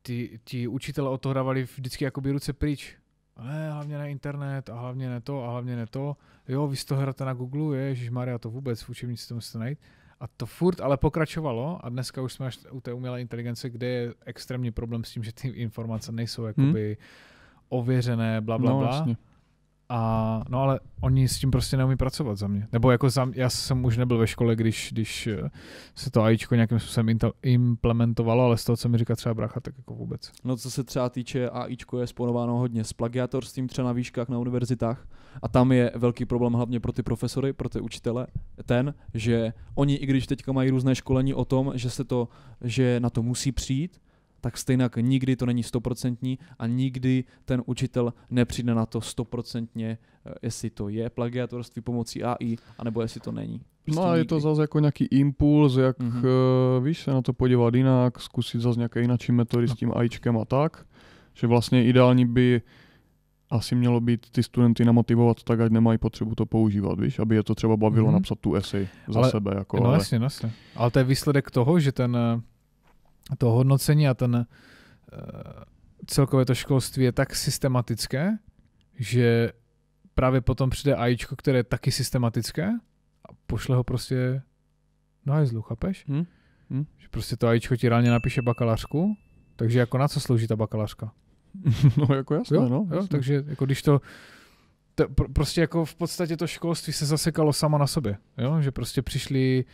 ti, ty učitele od toho dávali vždycky jakoby ruce pryč. Ale hlavně na internet a hlavně ne to a hlavně ne to. Jo, vy si to hrajete na Google, je, Maria to vůbec v učebnici to musíte najít. A to furt ale pokračovalo a dneska už jsme až u té umělé inteligence, kde je extrémní problém s tím, že ty informace nejsou hmm. jakoby hmm. ověřené, bla, bla, no, bla. Vlastně. A, no ale oni s tím prostě neumí pracovat za mě. Nebo jako za, já jsem už nebyl ve škole, když, když eh, se to AIčko nějakým způsobem implementovalo, ale z toho, co mi říká třeba bracha, tak jako vůbec. No co se třeba týče AIčko je sponováno hodně s plagiatorstvím třeba na výškách na univerzitách, a tam je velký problém hlavně pro ty profesory, pro ty učitele, ten, že oni, i když teďka mají různé školení o tom, že se to, že na to musí přijít, tak stejně nikdy to není stoprocentní a nikdy ten učitel nepřijde na to stoprocentně, eh, jestli to je plagiatorství pomocí AI, anebo jestli to není. No prostě no a je to zase jako nějaký impuls, jak mm-hmm. Uh, víš, se na to podívat jinak, zkusit zase nějaké jináčí metody no. s tím no. AIčkem a tak, že vlastně ideální by asi mělo být ty studenty namotivovat tak, ať nemají potřebu to používat, víš, aby je to třeba bavilo mm-hmm. napsat tu esy za ale, sebe. Jako, no ale... jasně, no, jasně. Ale to je výsledek toho, že ten eh, to hodnocení a ten eh, celkové to školství je tak systematické, že právě potom přijde AIčko, které je taky systematické a pošle ho prostě na hajzlu, chápeš? mm Hmm? Že prostě to AIčko ti reálně napíše bakalářku, takže jako na co slouží ta bakalářka? No jako jasné, jo, no. Jasné. Jo, takže jako když to, to, prostě jako v podstatě to školství se zasekalo sama na sobě, jo? že prostě přišly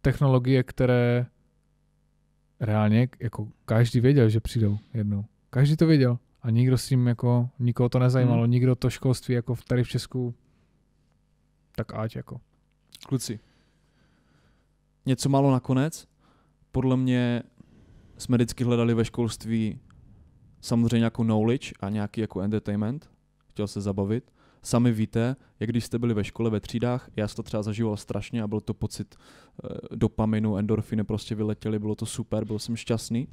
technologie, které reálně jako každý věděl, že přijdou jednou. Každý to věděl a nikdo s tím jako, nikoho to nezajímalo, hmm. nikdo to školství jako tady v Česku tak ať jako. Kluci, něco málo nakonec. Podle mě jsme vždycky hledali ve školství samozřejmě jako knowledge a nějaký jako entertainment, chtěl se zabavit. Sami víte, jak když jste byli ve škole, ve třídách, já jsem to třeba zažíval strašně a byl to pocit e, dopaminu, endorfiny prostě vyletěly, bylo to super, byl jsem šťastný,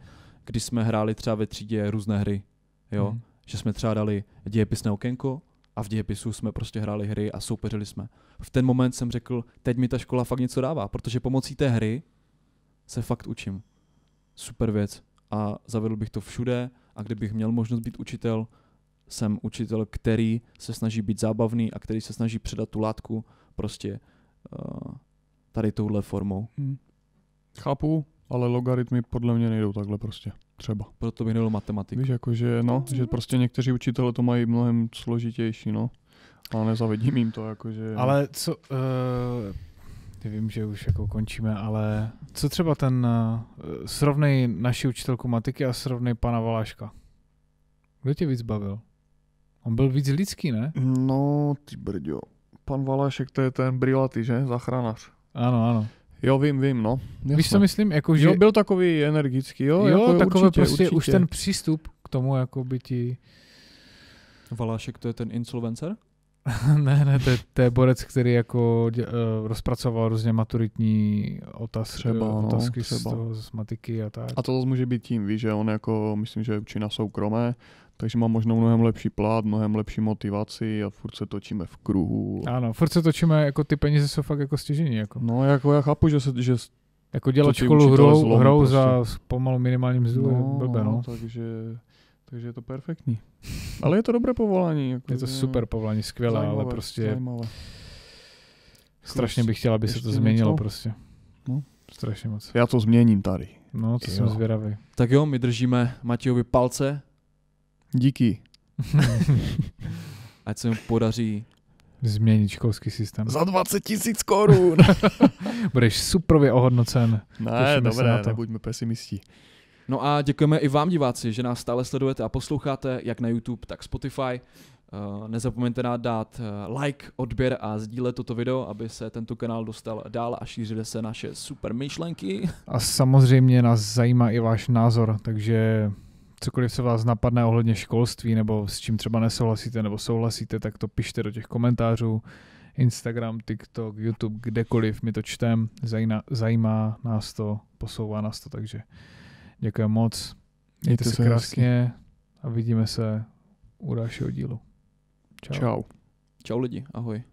když jsme hráli třeba ve třídě různé hry, jo, mm. že jsme třeba dali dějepisné okénko a v dějepisu jsme prostě hráli hry a soupeřili jsme. V ten moment jsem řekl, teď mi ta škola fakt něco dává, protože pomocí té hry se fakt učím. Super věc. A zavedl bych to všude, a kdybych měl možnost být učitel, jsem učitel, který se snaží být zábavný a který se snaží předat tu látku prostě uh, tady touhle formou. Hmm. Chápu, ale logaritmy podle mě nejdou takhle prostě. Třeba. Proto by nebylo matematik. Víš, jakože, no, mhm. že prostě někteří učitele to mají mnohem složitější, no. A nezavedím jim to, jakože... Ale co, uh, vím, že už jako končíme, ale co třeba ten, eh, srovnej naši učitelku matiky a srovnej pana Valáška. Kdo tě víc bavil? On byl víc lidský, ne? No, ty brďo. Pan Valášek, to je ten brilatý, že? Zachranař. Ano, ano. Jo, vím, vím, no. Jasné. Víš, co myslím? Jako, že... Jo, byl takový energický, jo? Jo, jako takový určitě, prostě určitě. už ten přístup k tomu, jako by ti... Valášek, to je ten insolvencer? ne, ne, to je, to je borec, který jako dě, uh, rozpracoval různě maturitní otaz, eh, třeba, uh, otázky třeba. Z, toho, z matiky a tak. A to může být tím, víš, že on jako, myslím, že učí na soukromé, takže má možná mnohem lepší plát, mnohem lepší motivaci a furt se točíme v kruhu. Ano, furt se točíme, jako ty peníze jsou fakt jako stěžení. Jako. No, jako já chápu, že, se, že jako dělat školu hrou, hrou prostě. za pomalu minimální mzdu no, je no, no. takže takže je to perfektní. Ale je to dobré povolání. Jako je to super povolání, skvělé, zajímavé, ale prostě... Zajímavé. Strašně bych chtěl, aby se to změnilo něco? prostě. No. Strašně moc. Já to změním tady. No, to jo. jsem zvědavý. Tak jo, my držíme Matějovi palce. Díky. Ať se mu podaří změnit školský systém. Za 20 tisíc korun. Budeš suprově ohodnocen. Ne, Těšíme dobré, nebuďme pesimisti. No a děkujeme i vám, diváci, že nás stále sledujete a posloucháte, jak na YouTube, tak Spotify. Eh, nezapomeňte nám dát eh, like, odběr a sdílet toto video, aby se tento kanál dostal dál a šířily se naše super myšlenky. A samozřejmě nás zajímá i váš názor, takže cokoliv se vás napadne ohledně školství nebo s čím třeba nesouhlasíte nebo souhlasíte, tak to pište do těch komentářů. Instagram, TikTok, YouTube, kdekoliv, my to čteme, zajímá, zajímá nás to, posouvá nás to, takže Děkuji moc. Mějte, Mějte se krásně hezky. a vidíme se u dalšího dílu. Čau. Čau. Čau lidi, ahoj.